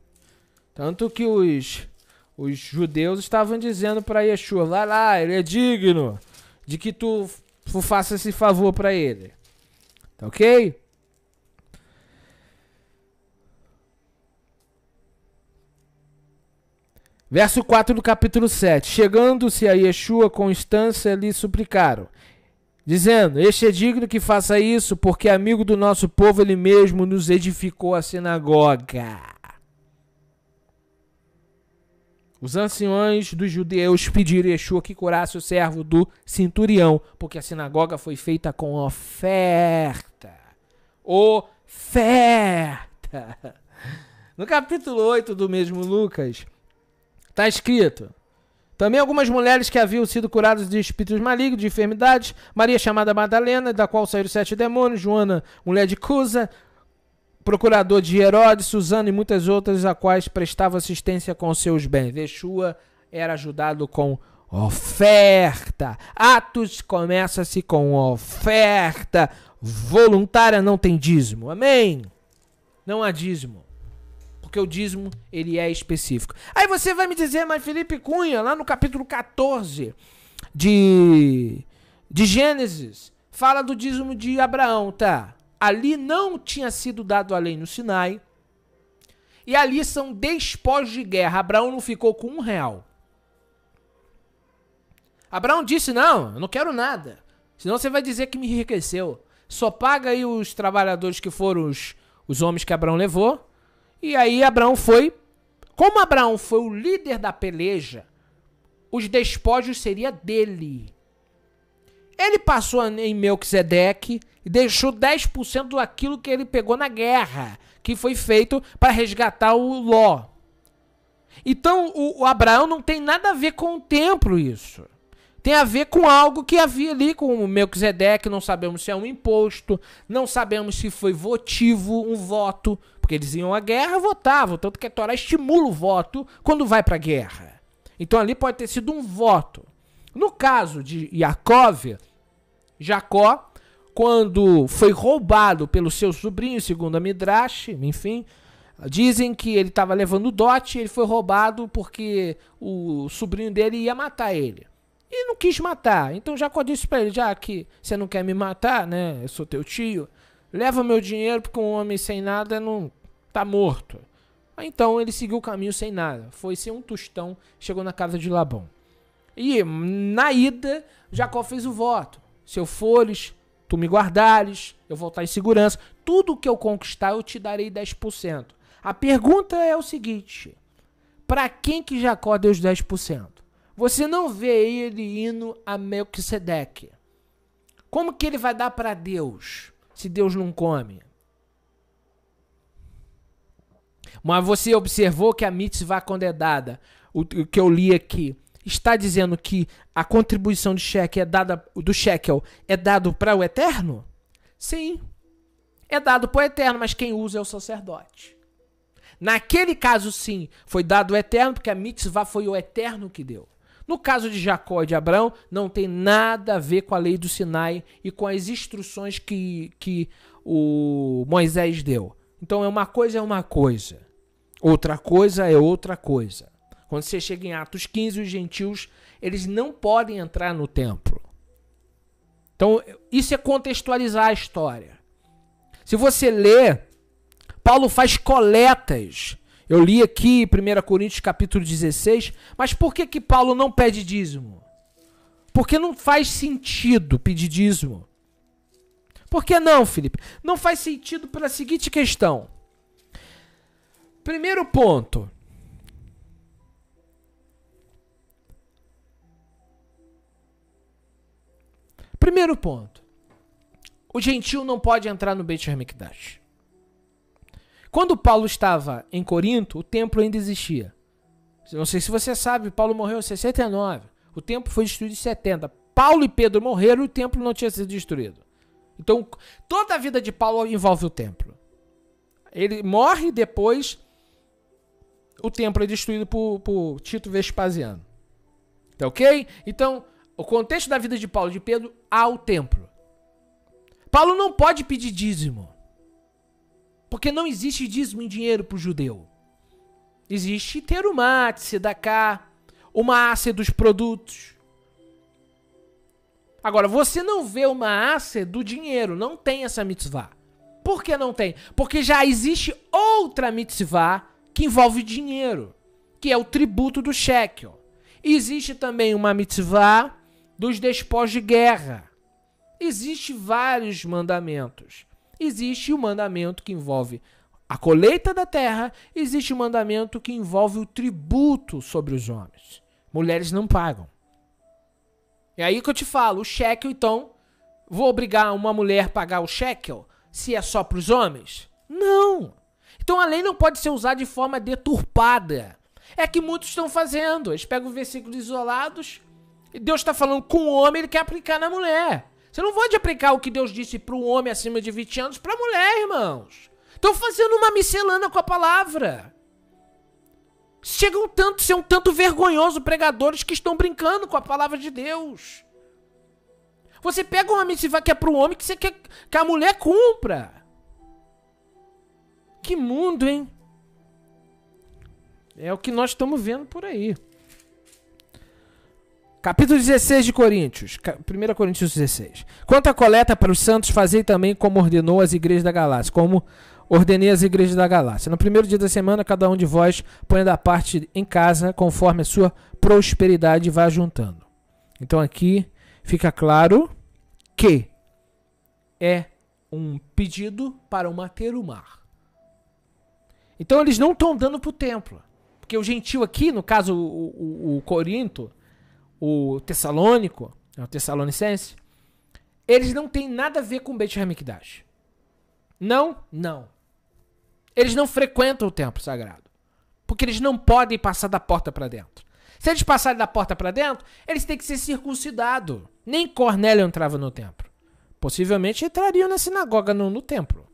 Tanto que os, os judeus estavam dizendo para Yeshua: vai lá, ele é digno de que tu faça esse favor para ele. Tá ok? Verso 4 do capítulo 7. Chegando-se a Yeshua com instância, lhe suplicaram, dizendo: Este é digno que faça isso, porque amigo do nosso povo ele mesmo nos edificou a sinagoga. Os anciões dos judeus pediram Yeshua que curasse o servo do centurião, porque a sinagoga foi feita com oferta. Oferta! No capítulo 8 do mesmo Lucas, está escrito. Também algumas mulheres que haviam sido curadas de espíritos malignos, de enfermidades, Maria chamada Madalena, da qual saíram sete demônios, Joana, mulher de Cusa, procurador de Herodes, Suzano e muitas outras, a quais prestava assistência com seus bens. Yeshua era ajudado com oferta. Atos começa-se com oferta voluntária, não tem dízimo. Amém? Não há dízimo. Porque o dízimo, ele é específico. Aí você vai me dizer, mas Felipe Cunha, lá no capítulo 14 de, de Gênesis, fala do dízimo de Abraão, tá? Ali não tinha sido dado a lei no Sinai. E ali são despojos de guerra. Abraão não ficou com um real. Abraão disse: Não, eu não quero nada. Senão você vai dizer que me enriqueceu. Só paga aí os trabalhadores que foram os, os homens que Abraão levou. E aí Abraão foi. Como Abraão foi o líder da peleja, os despojos seria dele. Ele passou em Melquisedeque e deixou 10% daquilo que ele pegou na guerra, que foi feito para resgatar o Ló. Então, o, o Abraão não tem nada a ver com o templo isso tem a ver com algo que havia ali com o Melquisedeque, não sabemos se é um imposto, não sabemos se foi votivo, um voto, porque eles iam à guerra, votavam, tanto que a Torá estimula o voto quando vai para a guerra. Então ali pode ter sido um voto. No caso de Yaakov, Jacó, quando foi roubado pelo seu sobrinho, segundo a Midrash, enfim, dizem que ele estava levando dote, ele foi roubado porque o sobrinho dele ia matar ele. E não quis matar. Então Jacó disse para ele: já que você não quer me matar, né? Eu sou teu tio. Leva meu dinheiro porque um homem sem nada não tá morto. Então ele seguiu o caminho sem nada. Foi ser um tostão, chegou na casa de Labão. E na ida, Jacó fez o voto. Se eu fores, tu me guardares, eu voltar em segurança. Tudo que eu conquistar, eu te darei 10%. A pergunta é o seguinte: para quem que Jacó deu os 10%? Você não vê ele indo a Melquisedeque. Como que ele vai dar para Deus se Deus não come? Mas você observou que a mitzvah condenada, dada, o que eu li aqui, está dizendo que a contribuição de cheque é dada do shekel é dado para o eterno? Sim. É dado para o eterno, mas quem usa é o sacerdote. Naquele caso, sim, foi dado o eterno, porque a mitzvah foi o eterno que deu. No caso de Jacó e de Abraão, não tem nada a ver com a lei do Sinai e com as instruções que, que o Moisés deu. Então é uma coisa é uma coisa, outra coisa é outra coisa. Quando você chega em Atos 15, os gentios, eles não podem entrar no templo. Então, isso é contextualizar a história. Se você ler Paulo faz coletas. Eu li aqui 1 Coríntios capítulo 16, mas por que que Paulo não pede dízimo? Porque não faz sentido pedir dízimo. Por que não, Felipe? Não faz sentido pela seguinte questão. Primeiro ponto, Primeiro ponto. O gentil não pode entrar no Beit HaMikdash. Quando Paulo estava em Corinto, o templo ainda existia. Não sei se você sabe, Paulo morreu em 69. O templo foi destruído em 70. Paulo e Pedro morreram e o templo não tinha sido destruído. Então, toda a vida de Paulo envolve o templo. Ele morre depois o templo é destruído por, por Tito Vespasiano. Tá ok? Então, o contexto da vida de Paulo e de Pedro ao templo. Paulo não pode pedir dízimo. Porque não existe dízimo em dinheiro para o judeu. Existe ter o mate, cá uma ácia dos produtos. Agora, você não vê uma ácia do dinheiro, não tem essa mitzvah. Por que não tem? Porque já existe outra mitzvah que envolve dinheiro, que é o tributo do shekel. Existe também uma mitzvah dos despojos de guerra. Existem vários mandamentos. Existe o mandamento que envolve a colheita da terra, existe o mandamento que envolve o tributo sobre os homens. Mulheres não pagam. É aí que eu te falo, o shekel, então, vou obrigar uma mulher a pagar o shekel se é só para os homens? Não! Então a lei não pode ser usada de forma deturpada. É que muitos estão fazendo. Eles pegam versículos isolados, e Deus está falando com o homem, ele quer aplicar na mulher. Você não pode aplicar o que Deus disse para o homem acima de 20 anos para a mulher, irmãos. Estão fazendo uma miscelana com a palavra. Chegam um tanto, ser é um tanto vergonhoso pregadores que estão brincando com a palavra de Deus. Você pega uma missiva que é para o homem que você quer que a mulher cumpra. Que mundo, hein? É o que nós estamos vendo por aí. Capítulo 16 de Coríntios, 1 Coríntios 16. Quanto à coleta para os santos, fazei também como ordenou as igrejas da Galácia, como ordenei as igrejas da Galácia. No primeiro dia da semana, cada um de vós põe da parte em casa, conforme a sua prosperidade, vá juntando. Então aqui fica claro que é um pedido para o materumar. Então eles não estão dando para o templo. Porque o gentil aqui, no caso o, o, o Corinto, o Tessalônico, é o Tessalonicense, eles não têm nada a ver com Beit Hamikdash. Não, não. Eles não frequentam o templo sagrado, porque eles não podem passar da porta para dentro. Se eles passarem da porta para dentro, eles têm que ser circuncidados. Nem Cornélio entrava no templo. Possivelmente entrariam na sinagoga, não no templo.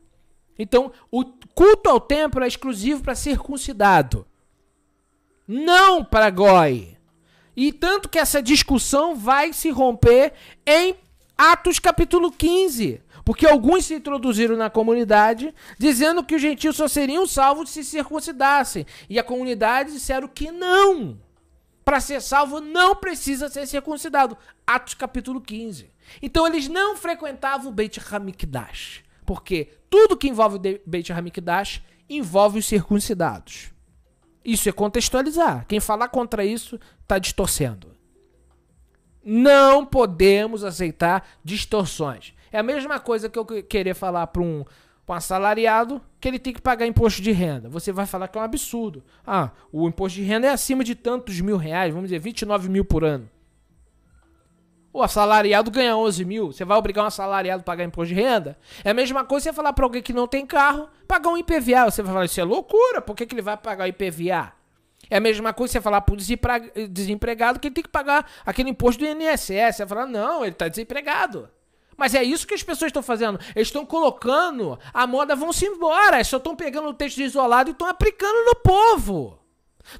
Então, o culto ao templo é exclusivo para circuncidado. Não para goi. E tanto que essa discussão vai se romper em Atos capítulo 15. Porque alguns se introduziram na comunidade dizendo que os gentios só seriam salvos se circuncidassem. E a comunidade disseram que não. Para ser salvo não precisa ser circuncidado. Atos capítulo 15. Então eles não frequentavam o Beit Hamikdash. Porque tudo que envolve o Beit Hamikdash envolve os circuncidados. Isso é contextualizar. Quem falar contra isso está distorcendo. Não podemos aceitar distorções. É a mesma coisa que eu querer falar para um, um, assalariado que ele tem que pagar imposto de renda. Você vai falar que é um absurdo. Ah, o imposto de renda é acima de tantos mil reais, vamos dizer, 29 mil por ano. O assalariado ganha 11 mil. Você vai obrigar um assalariado a pagar imposto de renda? É a mesma coisa você falar para alguém que não tem carro pagar um IPVA. Você vai falar, isso é loucura, por que, que ele vai pagar o IPVA? É a mesma coisa você falar para o desempregado que ele tem que pagar aquele imposto do INSS. Você falar, não, ele está desempregado. Mas é isso que as pessoas estão fazendo. Eles estão colocando a moda vão-se embora. só estão pegando o texto isolado e estão aplicando no povo.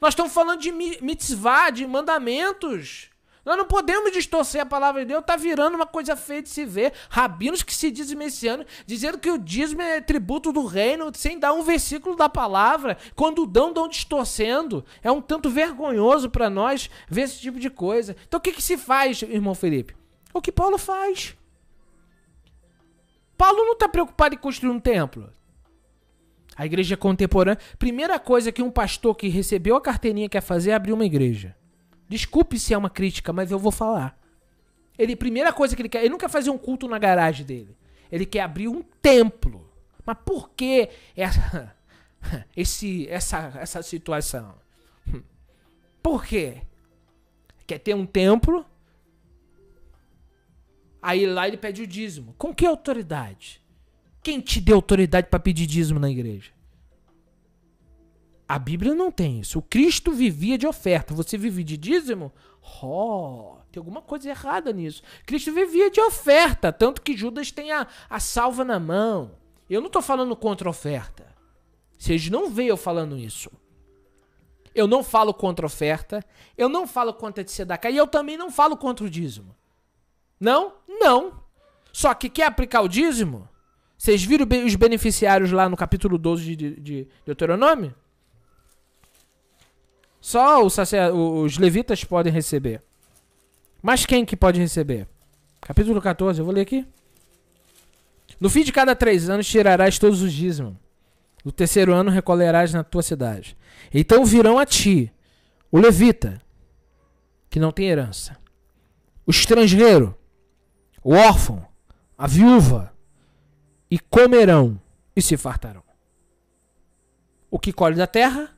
Nós estamos falando de mitzvah, de mandamentos. Nós não podemos distorcer a palavra de Deus, tá virando uma coisa feia de se ver. Rabinos que se dizem messianos, dizendo que o dízimo é tributo do reino, sem dar um versículo da palavra. Quando dão, dão distorcendo. É um tanto vergonhoso para nós ver esse tipo de coisa. Então o que, que se faz, irmão Felipe? É o que Paulo faz. Paulo não está preocupado em construir um templo. A igreja é contemporânea. Primeira coisa que um pastor que recebeu a carteirinha quer fazer é abrir uma igreja. Desculpe se é uma crítica, mas eu vou falar. Ele, primeira coisa que ele quer, ele não quer fazer um culto na garagem dele. Ele quer abrir um templo. Mas por que essa, (laughs) esse, essa, essa situação? (laughs) Por quê? Quer ter um templo? Aí lá ele pede o dízimo. Com que autoridade? Quem te deu autoridade para pedir dízimo na igreja? A Bíblia não tem isso. O Cristo vivia de oferta. Você vive de dízimo? Oh, tem alguma coisa errada nisso. Cristo vivia de oferta, tanto que Judas tem a, a salva na mão. Eu não estou falando contra oferta. Vocês não veem eu falando isso. Eu não falo contra oferta. Eu não falo contra de sedaca. E eu também não falo contra o dízimo. Não? Não. Só que quer aplicar o dízimo? Vocês viram os beneficiários lá no capítulo 12 de, de, de Deuteronômio? Só os, os levitas podem receber. Mas quem que pode receber? Capítulo 14, eu vou ler aqui. No fim de cada três anos tirarás todos os dízimos. No terceiro ano recolherás na tua cidade. Então virão a ti o levita, que não tem herança, o estrangeiro, o órfão, a viúva, e comerão e se fartarão. O que colhe da terra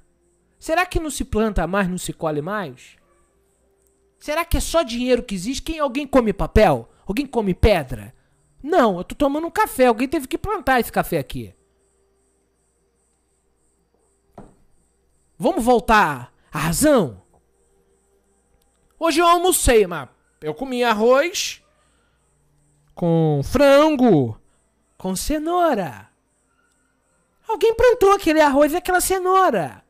Será que não se planta mais, não se colhe mais? Será que é só dinheiro que existe? Quem alguém come papel? Alguém come pedra? Não, eu tô tomando um café, alguém teve que plantar esse café aqui. Vamos voltar à razão? Hoje eu almocei, mas eu comi arroz com frango, com cenoura. Alguém plantou aquele arroz e aquela cenoura.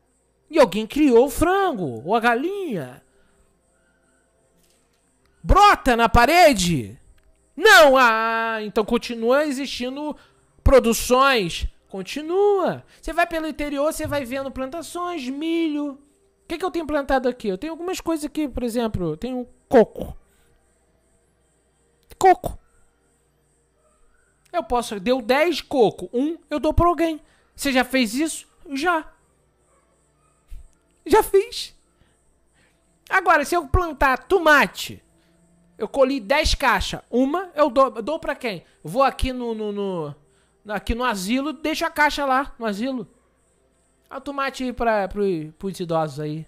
E alguém criou o frango ou a galinha. Brota na parede? Não! Ah, então continua existindo produções. Continua. Você vai pelo interior, você vai vendo plantações, milho. O que, que eu tenho plantado aqui? Eu tenho algumas coisas aqui, por exemplo, eu tenho coco. Coco. Eu posso, deu 10 coco. Um eu dou para alguém. Você já fez isso? Já. Já fiz. Agora, se eu plantar tomate, eu colhi 10 caixas. Uma eu dou, eu dou pra quem? Vou aqui no, no, no, aqui no asilo, deixo a caixa lá no asilo. A tomate aí pra, pro, pros idosos aí.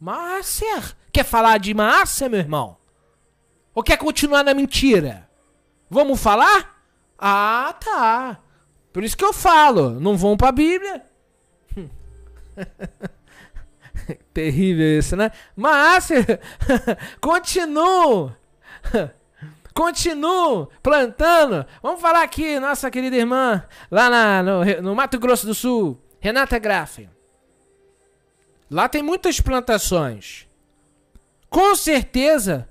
Márcia! É? Quer falar de Márcia, meu irmão? Ou quer continuar na mentira? Vamos falar? Ah, tá. Por isso que eu falo. Não vão pra Bíblia. (laughs) Terrível isso, né? Mas (laughs) continuo. (laughs) Continuo plantando. Vamos falar aqui, nossa querida irmã, lá na, no, no Mato Grosso do Sul, Renata Graff. Lá tem muitas plantações. Com certeza,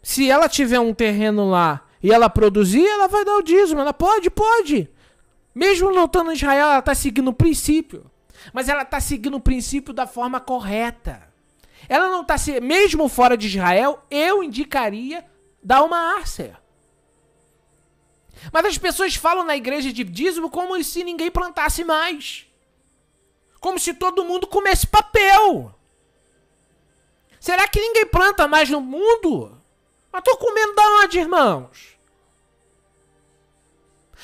se ela tiver um terreno lá e ela produzir, ela vai dar o dízimo. Ela pode, pode. Mesmo não estando em Israel, ela está seguindo o princípio. Mas ela está seguindo o princípio da forma correta. Ela não está se. Mesmo fora de Israel, eu indicaria dar uma árcia. Mas as pessoas falam na igreja de dízimo como se ninguém plantasse mais. Como se todo mundo comesse papel. Será que ninguém planta mais no mundo? Mas tô comendo da onde, irmãos?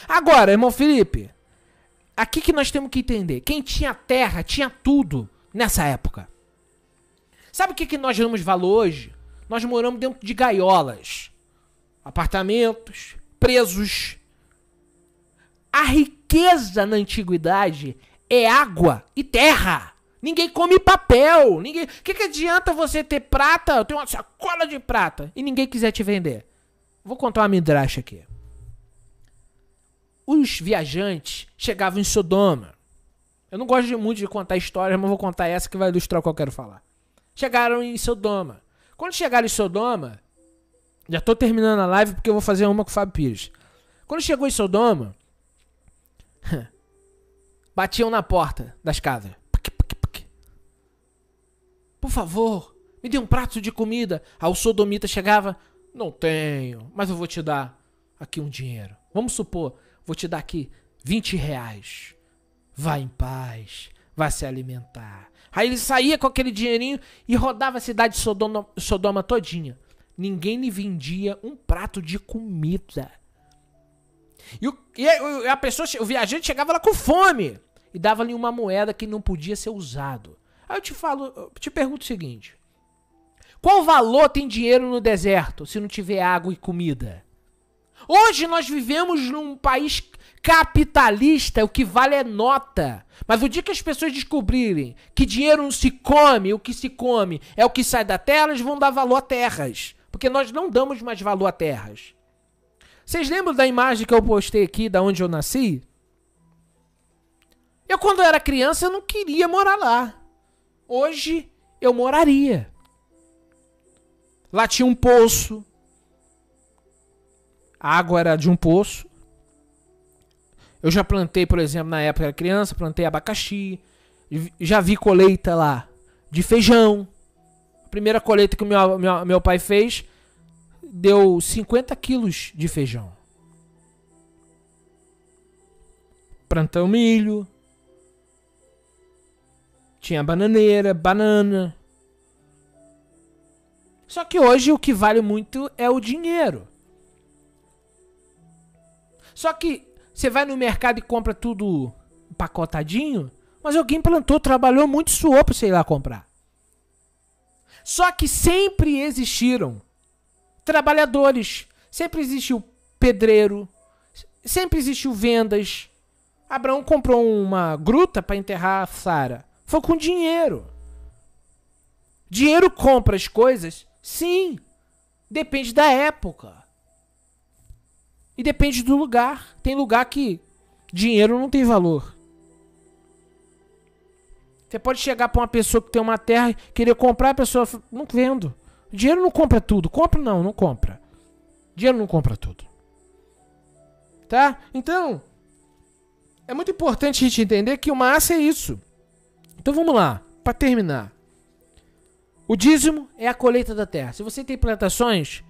Agora, irmão Felipe, aqui que nós temos que entender. Quem tinha terra tinha tudo nessa época. Sabe o que, que nós damos valor hoje? Nós moramos dentro de gaiolas, apartamentos, presos. A riqueza na antiguidade é água e terra. Ninguém come papel. Ninguém. O que, que adianta você ter prata? Eu tenho uma sacola de prata e ninguém quiser te vender. Vou contar uma midrash aqui os viajantes chegavam em Sodoma. Eu não gosto muito de contar histórias, mas vou contar essa que vai ilustrar o que eu quero falar. Chegaram em Sodoma. Quando chegaram em Sodoma, já estou terminando a live porque eu vou fazer uma com o Fábio Pires. Quando chegou em Sodoma, (laughs) batiam na porta das casas. Por favor, me dê um prato de comida. Aí o sodomita chegava: Não tenho, mas eu vou te dar aqui um dinheiro. Vamos supor, vou te dar aqui 20 reais. Vai em paz, vai se alimentar. Aí ele saía com aquele dinheirinho e rodava a cidade de Sodoma, Sodoma todinha. Ninguém lhe vendia um prato de comida. E, o, e a pessoa, o viajante chegava lá com fome e dava-lhe uma moeda que não podia ser usado. Aí eu te falo, eu te pergunto o seguinte: qual valor tem dinheiro no deserto se não tiver água e comida? Hoje nós vivemos num país capitalista, o que vale é nota. Mas o dia que as pessoas descobrirem que dinheiro não se come, o que se come é o que sai da terra, eles vão dar valor a terras. Porque nós não damos mais valor a terras. Vocês lembram da imagem que eu postei aqui, da onde eu nasci? Eu, quando era criança, não queria morar lá. Hoje, eu moraria. Lá tinha um poço, a água era de um poço. Eu já plantei, por exemplo, na época era criança, plantei abacaxi, já vi colheita lá de feijão. A primeira colheita que meu, meu, meu pai fez deu 50 quilos de feijão. Plantamos milho. Tinha bananeira, banana. Só que hoje o que vale muito é o dinheiro. Só que você vai no mercado e compra tudo pacotadinho, mas alguém plantou, trabalhou muito e suou pra você ir lá comprar. Só que sempre existiram trabalhadores, sempre existiu pedreiro, sempre existiu vendas. Abraão comprou uma gruta para enterrar Sara. Foi com dinheiro. Dinheiro compra as coisas? Sim. Depende da época. E depende do lugar. Tem lugar que dinheiro não tem valor. Você pode chegar para uma pessoa que tem uma terra, querer comprar, a pessoa não vendo. Dinheiro não compra tudo. Compra não, não compra. Dinheiro não compra tudo. Tá? Então, é muito importante a gente entender que uma massa é isso. Então vamos lá, para terminar. O dízimo é a colheita da terra. Se você tem plantações,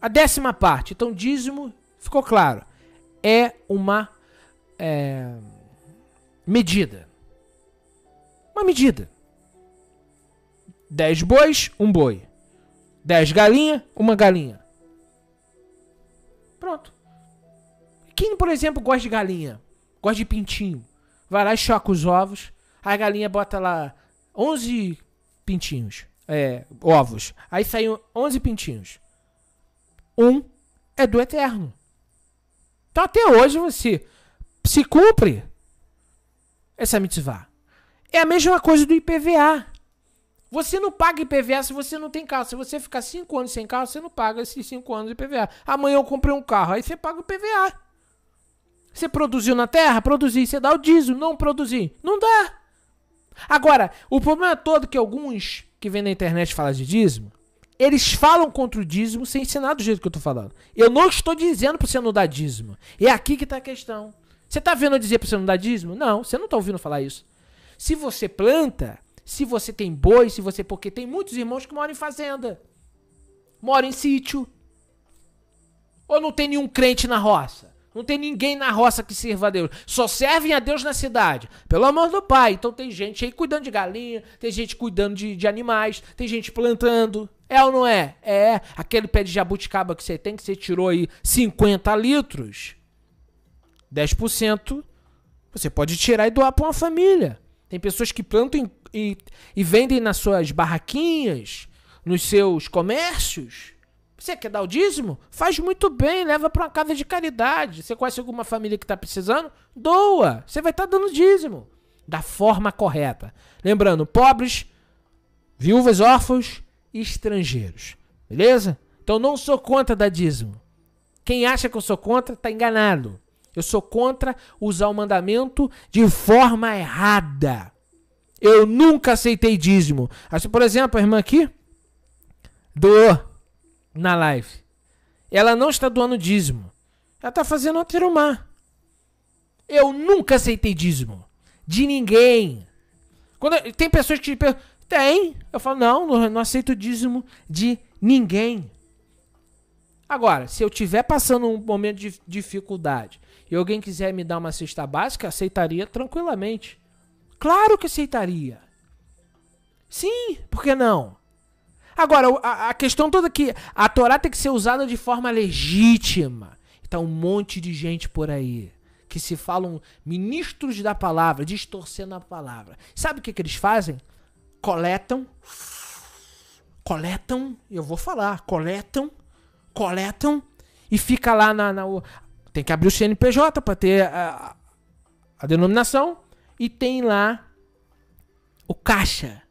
a décima parte. Então dízimo Ficou claro. É uma é, medida. Uma medida. 10 bois, um boi. 10 galinha, uma galinha. Pronto. Quem, por exemplo, gosta de galinha? Gosta de pintinho? Vai lá e choca os ovos. A galinha bota lá 11 pintinhos. É, ovos. Aí saem 11 pintinhos. Um é do eterno. Então até hoje você se cumpre essa mitzvah. É a mesma coisa do IPVA. Você não paga IPVA se você não tem carro. Se você ficar 5 anos sem carro, você não paga esses 5 anos de IPVA. Amanhã eu comprei um carro, aí você paga o IPVA. Você produziu na terra? produziu, Você dá o diesel? Não produziu, Não dá. Agora, o problema todo é que alguns que vêm na internet falar de dízimo, eles falam contra o dízimo sem ensinar do jeito que eu tô falando. Eu não estou dizendo para você não dar dízimo. É aqui que tá a questão. Você tá vendo eu dizer para você não dar dízimo? Não, você não tá ouvindo falar isso. Se você planta, se você tem boi, se você. Porque tem muitos irmãos que moram em fazenda, moram em sítio. Ou não tem nenhum crente na roça? Não tem ninguém na roça que sirva a Deus. Só servem a Deus na cidade. Pelo amor do Pai. Então tem gente aí cuidando de galinha, tem gente cuidando de, de animais, tem gente plantando. É ou não é? É. Aquele pé de jabuticaba que você tem, que você tirou aí 50 litros, 10%, você pode tirar e doar para uma família. Tem pessoas que plantam e, e, e vendem nas suas barraquinhas, nos seus comércios. Você quer dar o dízimo? Faz muito bem, leva para uma casa de caridade. Você conhece alguma família que está precisando? Doa! Você vai estar tá dando dízimo. Da forma correta. Lembrando, pobres, viúvas, órfãos e estrangeiros. Beleza? Então não sou contra dar dízimo. Quem acha que eu sou contra, está enganado. Eu sou contra usar o mandamento de forma errada. Eu nunca aceitei dízimo. Assim, por exemplo, a irmã aqui doou na live. Ela não está doando dízimo. Ela está fazendo terumá. Eu nunca aceitei dízimo. De ninguém. Quando, tem pessoas que perguntam, tem. Eu falo, não, não, não aceito dízimo de ninguém. Agora, se eu estiver passando um momento de dificuldade e alguém quiser me dar uma cesta básica, aceitaria tranquilamente. Claro que aceitaria. Sim, por que não? Agora, a, a questão toda é que a Torá tem que ser usada de forma legítima. está um monte de gente por aí que se falam ministros da palavra, distorcendo a palavra. Sabe o que, que eles fazem? Coletam, coletam, eu vou falar, coletam, coletam e fica lá na. na tem que abrir o CNPJ para ter a, a denominação e tem lá o caixa.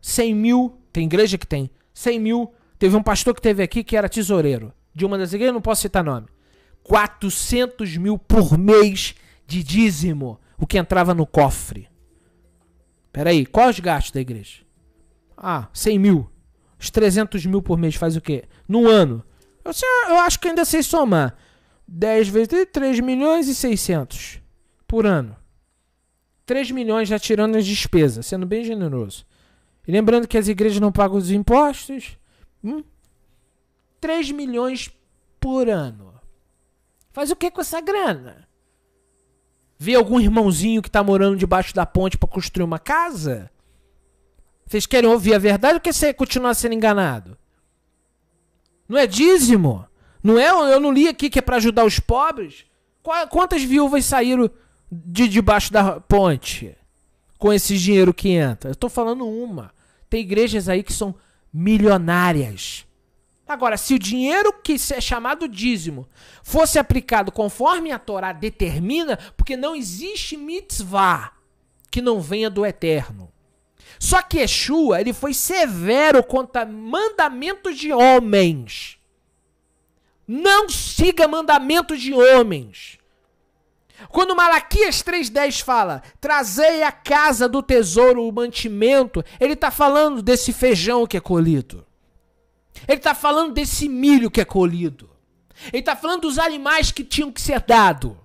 100 mil tem igreja que tem 100 mil. Teve um pastor que teve aqui que era tesoureiro de uma das igrejas, não posso citar nome. 400 mil por mês de dízimo, o que entrava no cofre. Peraí, quais os gastos da igreja? Ah, 100 mil. Os 300 mil por mês faz o quê? Num ano. Eu, ah, eu acho que ainda sei somar. 10 vezes 3 milhões e 600 por ano. 3 milhões já tirando as despesas, sendo bem generoso. E lembrando que as igrejas não pagam os impostos. Hum? 3 milhões por ano. Faz o que com essa grana? Vê algum irmãozinho que está morando debaixo da ponte para construir uma casa? Vocês querem ouvir a verdade ou quer continuar sendo enganado? Não é dízimo? Não é? Eu não li aqui que é para ajudar os pobres? Quantas viúvas saíram de debaixo da ponte com esse dinheiro que entra? Eu estou falando uma. Tem igrejas aí que são milionárias. Agora, se o dinheiro que é chamado dízimo fosse aplicado conforme a Torá determina, porque não existe mitzvah que não venha do eterno. Só que Yeshua, ele foi severo contra mandamentos de homens. Não siga mandamentos de homens. Quando Malaquias 3,10 fala, trazei a casa do tesouro o mantimento, ele está falando desse feijão que é colhido. Ele está falando desse milho que é colhido. Ele está falando dos animais que tinham que ser dado.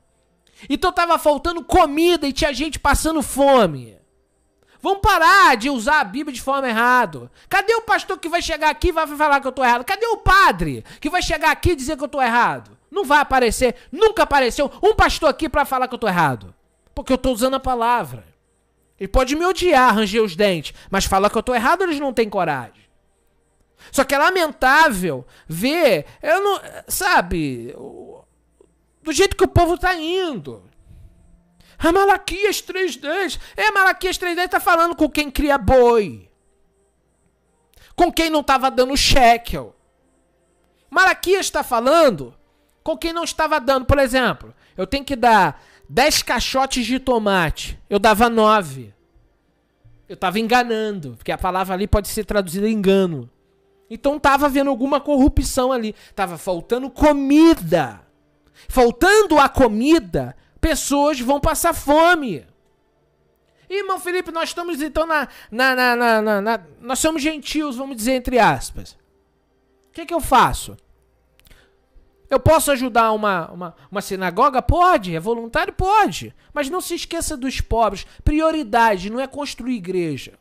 Então estava faltando comida e tinha gente passando fome. Vamos parar de usar a Bíblia de forma errada. Cadê o pastor que vai chegar aqui e vai falar que eu estou errado? Cadê o padre que vai chegar aqui e dizer que eu estou errado? Não vai aparecer, nunca apareceu um pastor aqui para falar que eu tô errado. Porque eu tô usando a palavra. Ele pode me odiar, ranger os dentes, mas falar que eu tô errado eles não têm coragem. Só que é lamentável ver, eu não, sabe, do jeito que o povo tá indo. A Malaquias 3.10. É, Malaquias 3.10 tá falando com quem cria boi. Com quem não tava dando shekel. Malaquias está falando com quem não estava dando. Por exemplo, eu tenho que dar 10 caixotes de tomate. Eu dava 9. Eu estava enganando, porque a palavra ali pode ser traduzida em engano. Então estava havendo alguma corrupção ali. Tava faltando comida. Faltando a comida, pessoas vão passar fome. Irmão Felipe, nós estamos então na. na, na, na, na nós somos gentios, vamos dizer entre aspas. O que, que eu faço? Eu posso ajudar uma, uma, uma, sinagoga? Pode. É voluntário? Pode. Mas não se esqueça dos pobres. Prioridade não é construir igreja.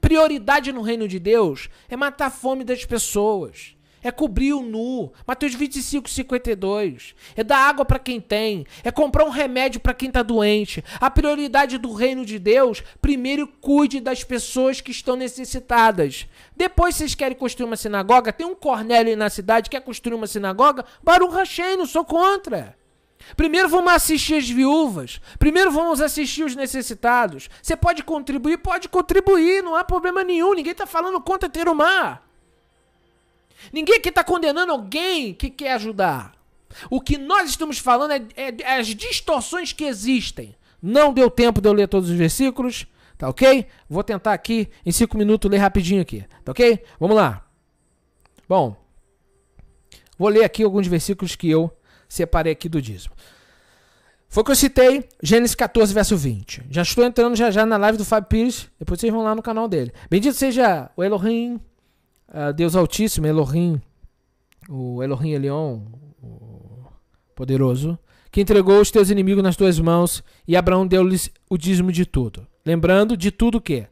Prioridade no reino de Deus é matar a fome das pessoas é cobrir o nu. Mateus 25, 52. É dar água para quem tem. É comprar um remédio para quem está doente. A prioridade do reino de Deus, primeiro cuide das pessoas que estão necessitadas. Depois vocês querem construir uma sinagoga? Tem um Cornélio aí na cidade que quer construir uma sinagoga? Baruch Hashem, não sou contra. Primeiro vamos assistir as viúvas. Primeiro vamos assistir os necessitados. Você pode contribuir? Pode contribuir, não há problema nenhum. Ninguém está falando contra ter o mar. Ninguém aqui está condenando alguém que quer ajudar. O que nós estamos falando é, é, é, as distorções que existem. Não deu tempo de eu ler todos os versículos, tá ok? Vou tentar aqui, em cinco minutos, ler rapidinho aqui, tá ok? Vamos lá. Bom, vou ler aqui alguns versículos que eu separei aqui do dízimo. Foi o que eu citei, Gênesis 14, verso 20. Já estou entrando já já na live do Fábio Pires, depois vocês vão lá no canal dele. Bendito seja o Elohim, ah, Deus Altíssimo, Elohim, o Elohim Elion, o poderoso, que entregou os teus inimigos nas tuas mãos e Abraão deu-lhes o dízimo de tudo. Lembrando de tudo o quê?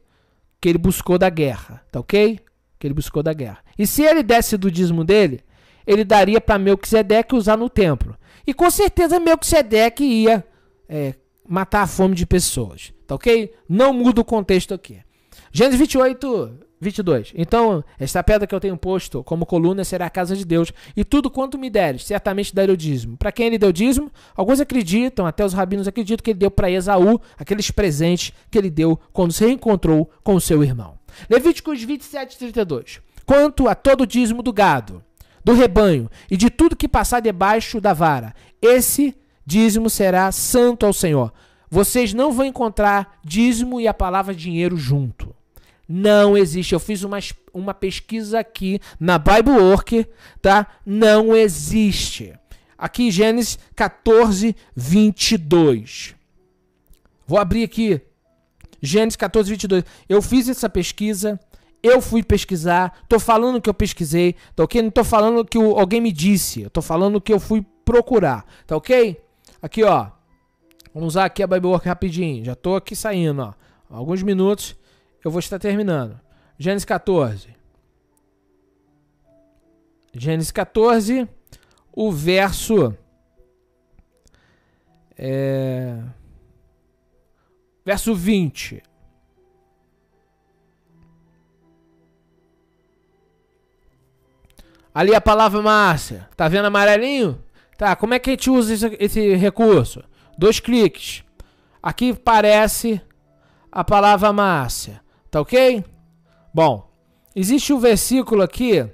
Que ele buscou da guerra, tá ok? Que ele buscou da guerra. E se ele desse do dízimo dele, ele daria para Melquisedeque usar no templo. E com certeza Melquisedeque ia é, matar a fome de pessoas, tá ok? Não muda o contexto aqui. Gênesis 28, 22. Então, esta pedra que eu tenho posto como coluna será a casa de Deus, e tudo quanto me deres, certamente darei o dízimo. Para quem ele deu dízimo? Alguns acreditam, até os rabinos acreditam que ele deu para Esaú aqueles presentes que ele deu quando se reencontrou com seu irmão. Levíticos 27, 32. Quanto a todo o dízimo do gado, do rebanho e de tudo que passar debaixo da vara, esse dízimo será santo ao Senhor vocês não vão encontrar dízimo e a palavra dinheiro junto. Não existe. Eu fiz uma, uma pesquisa aqui na Bible Work, tá? Não existe. Aqui Gênesis 14, 22. Vou abrir aqui. Gênesis 14, 22. Eu fiz essa pesquisa. Eu fui pesquisar. Tô falando que eu pesquisei, tá ok? Não tô falando que alguém me disse. tô falando que eu fui procurar, tá ok? Aqui, ó. Vamos usar aqui a Bible Work rapidinho. Já estou aqui saindo, ó. Alguns minutos eu vou estar terminando. Gênesis 14. Gênesis 14, o verso. É, verso 20. Ali a palavra Márcia. Tá vendo amarelinho? Tá, como é que a gente usa esse, esse recurso? Dois cliques. Aqui parece a palavra Márcia. Tá ok? Bom, existe o um versículo aqui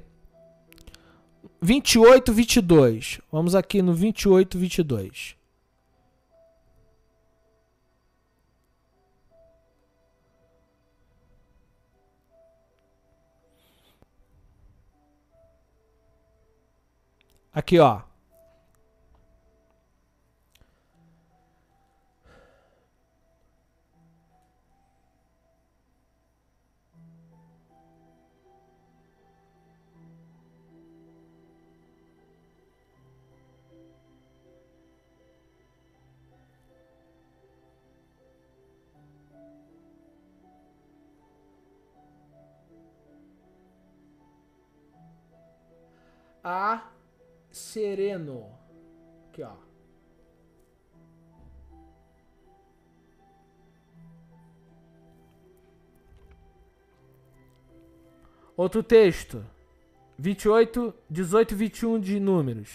28, 22. Vamos aqui no 28, 22. Aqui, ó. Outro texto. 28, 18 e 21 de números.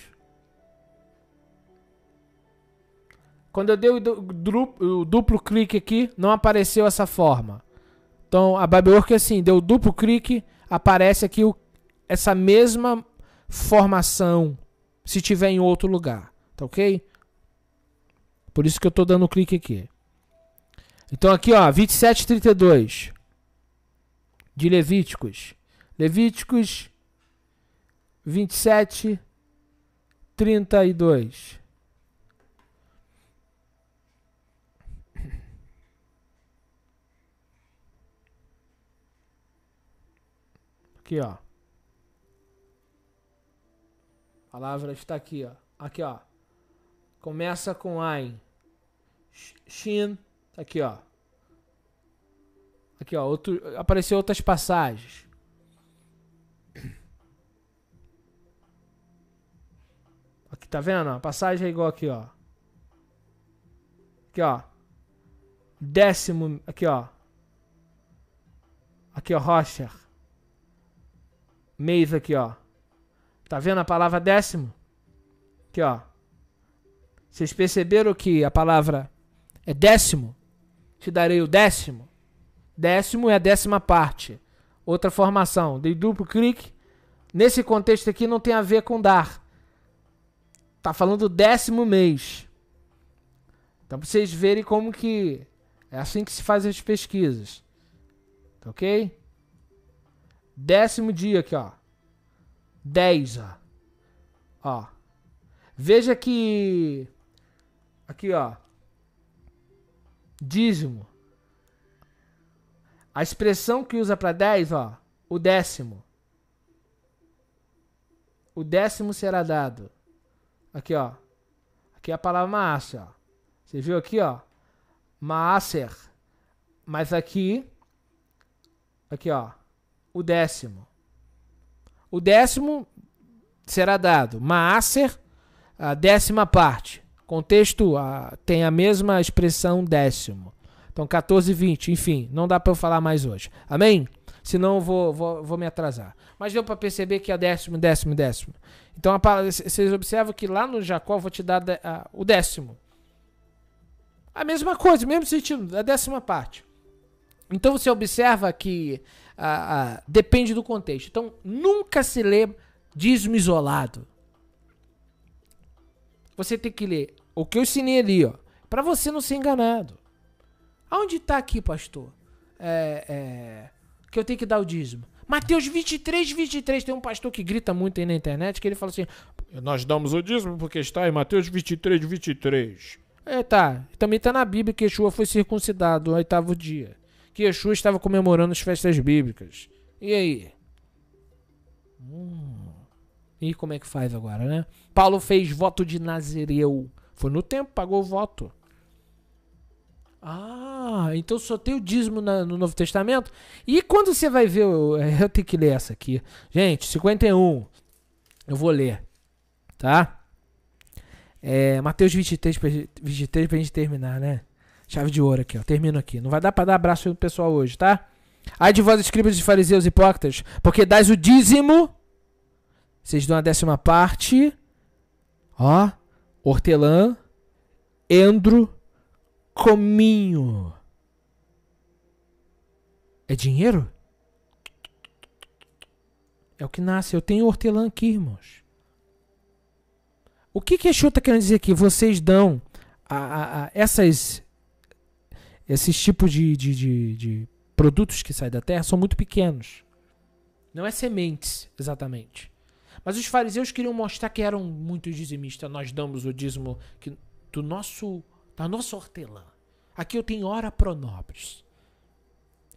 Quando eu dei o duplo clique aqui, não apareceu essa forma. Então, a Babyork é assim, deu duplo clique, aparece aqui o, essa mesma formação, se tiver em outro lugar, tá ok? Por isso que eu estou dando clique aqui. Então aqui, ó, 27 32 de Levíticos. Levíticos 27, 32. Aqui, ó. A palavra está aqui, ó. Aqui, ó. Começa com Ain. Shin. Aqui, ó. Aqui, ó. Outro, apareceu outras passagens. Tá vendo? A passagem é igual aqui, ó. Aqui, ó. Décimo. Aqui, ó. Aqui, ó. Rocher. Mês aqui, ó. Tá vendo a palavra décimo? Aqui, ó. Vocês perceberam que a palavra é décimo? Te darei o décimo. Décimo é a décima parte. Outra formação. Dei duplo clique. Nesse contexto aqui não tem a ver com dar. Tá falando décimo mês. Então pra vocês verem como que. É assim que se faz as pesquisas. Tá ok? Décimo dia aqui, ó. 10, ó. Ó. Veja que. Aqui, ó. Dízimo. A expressão que usa para 10, ó. O décimo. O décimo será dado. Aqui, ó. Aqui é a palavra Maaser, ó. Você viu aqui, ó? Maaser. Mas aqui, aqui, ó. O décimo. O décimo será dado. Maaser, a décima parte. Contexto a, tem a mesma expressão décimo. Então, 14, 20. Enfim, não dá para eu falar mais hoje. Amém? senão eu vou, vou, vou me atrasar. Mas deu para perceber que é décimo, décimo, décimo. Então vocês observam que lá no Jacó eu vou te dar a, o décimo. A mesma coisa, mesmo sentido, a décima parte. Então você observa que a, a, depende do contexto. Então nunca se lê dízimo isolado. Você tem que ler o que eu ensinei ali, ó, para você não ser enganado. Aonde está aqui, pastor? É, é, que eu tenho que dar o dízimo. Mateus 23, 23. Tem um pastor que grita muito aí na internet que ele fala assim: Nós damos o dízimo porque está em Mateus 23, 23. É, tá. Também está na Bíblia que Yeshua foi circuncidado no oitavo dia. Que Yeshua estava comemorando as festas bíblicas. E aí? Hum. E como é que faz agora, né? Paulo fez voto de Nazireu. Foi no tempo, pagou o voto. Ah, então só tem o dízimo na, no Novo Testamento? E quando você vai ver, eu, é, eu tenho que ler essa aqui. Gente, 51. Eu vou ler, tá? É, Mateus 23, 23 pra gente terminar, né? Chave de ouro aqui, ó. Termino aqui. Não vai dar pra dar abraço o pessoal hoje, tá? Ai de vós, escribas e fariseus hipócritas, porque dais o dízimo, vocês dão a décima parte, ó, hortelã, endro, cominho. É dinheiro? É o que nasce. Eu tenho hortelã aqui, irmãos. O que que Exu está querendo dizer aqui? Vocês dão a, a, a essas esses tipos de, de, de, de, produtos que saem da terra são muito pequenos. Não é sementes, exatamente. Mas os fariseus queriam mostrar que eram muito dizimistas. Nós damos o dízimo que, do nosso da tá, nossa hortelã. Aqui eu tenho hora pronobres.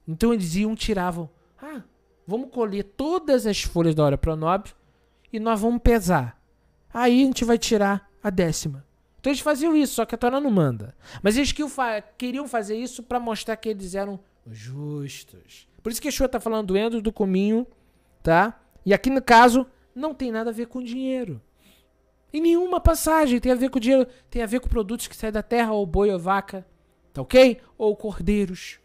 Então eles iam, tiravam. Ah, vamos colher todas as folhas da hora pronóbios e nós vamos pesar. Aí a gente vai tirar a décima. Então eles faziam isso, só que a Torá não manda. Mas eles queriam fazer isso para mostrar que eles eram justos. Por isso que a Shua está falando do endo, do cominho, tá? E aqui no caso, não tem nada a ver com dinheiro. Em nenhuma passagem tem a ver com dinheiro, tem a ver com produtos que saem da terra, ou boi, ou vaca, tá ok? Ou cordeiros.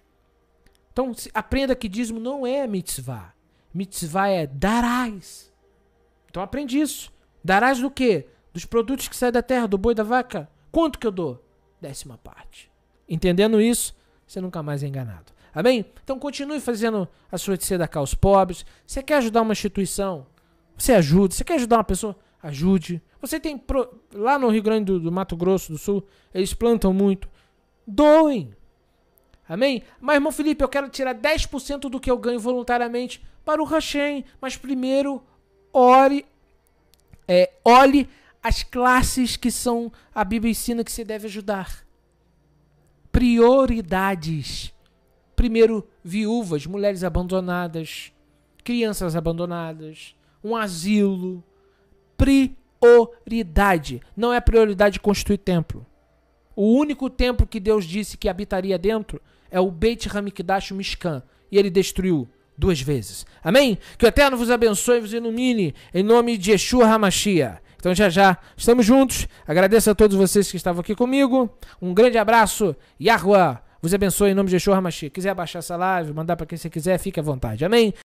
Então aprenda que dízimo não é mitzvah. Mitzvah é darás. Então aprende isso. Darás do quê? Dos produtos que saem da terra, do boi, da vaca. Quanto que eu dou? Décima parte. Entendendo isso, você nunca mais é enganado. Amém? Então continue fazendo a sua de tzedakah aos pobres. Você quer ajudar uma instituição? Você ajuda. Você quer ajudar uma pessoa? ajude. Você tem. Pro... Lá no Rio Grande do, do Mato Grosso do Sul, eles plantam muito. Doem! Amém? Mas, irmão Felipe, eu quero tirar 10% do que eu ganho voluntariamente para o Hashem. Mas primeiro, ore, é, olhe as classes que são a Bíblia ensina que se deve ajudar. Prioridades. Primeiro, viúvas, mulheres abandonadas, crianças abandonadas, um asilo, prioridade. Não é prioridade construir templo. O único templo que Deus disse que habitaria dentro é o Beit Hamikdash Mishkan. E ele destruiu duas vezes. Amém? Que o Eterno vos abençoe e vos ilumine. Em nome de Yeshua Hamashia. Então já já estamos juntos. Agradeço a todos vocês que estavam aqui comigo. Um grande abraço. Yahua vos abençoe em nome de Yeshua Hamashia. Quiser baixar essa live, mandar para quem você quiser, fique à vontade. Amém?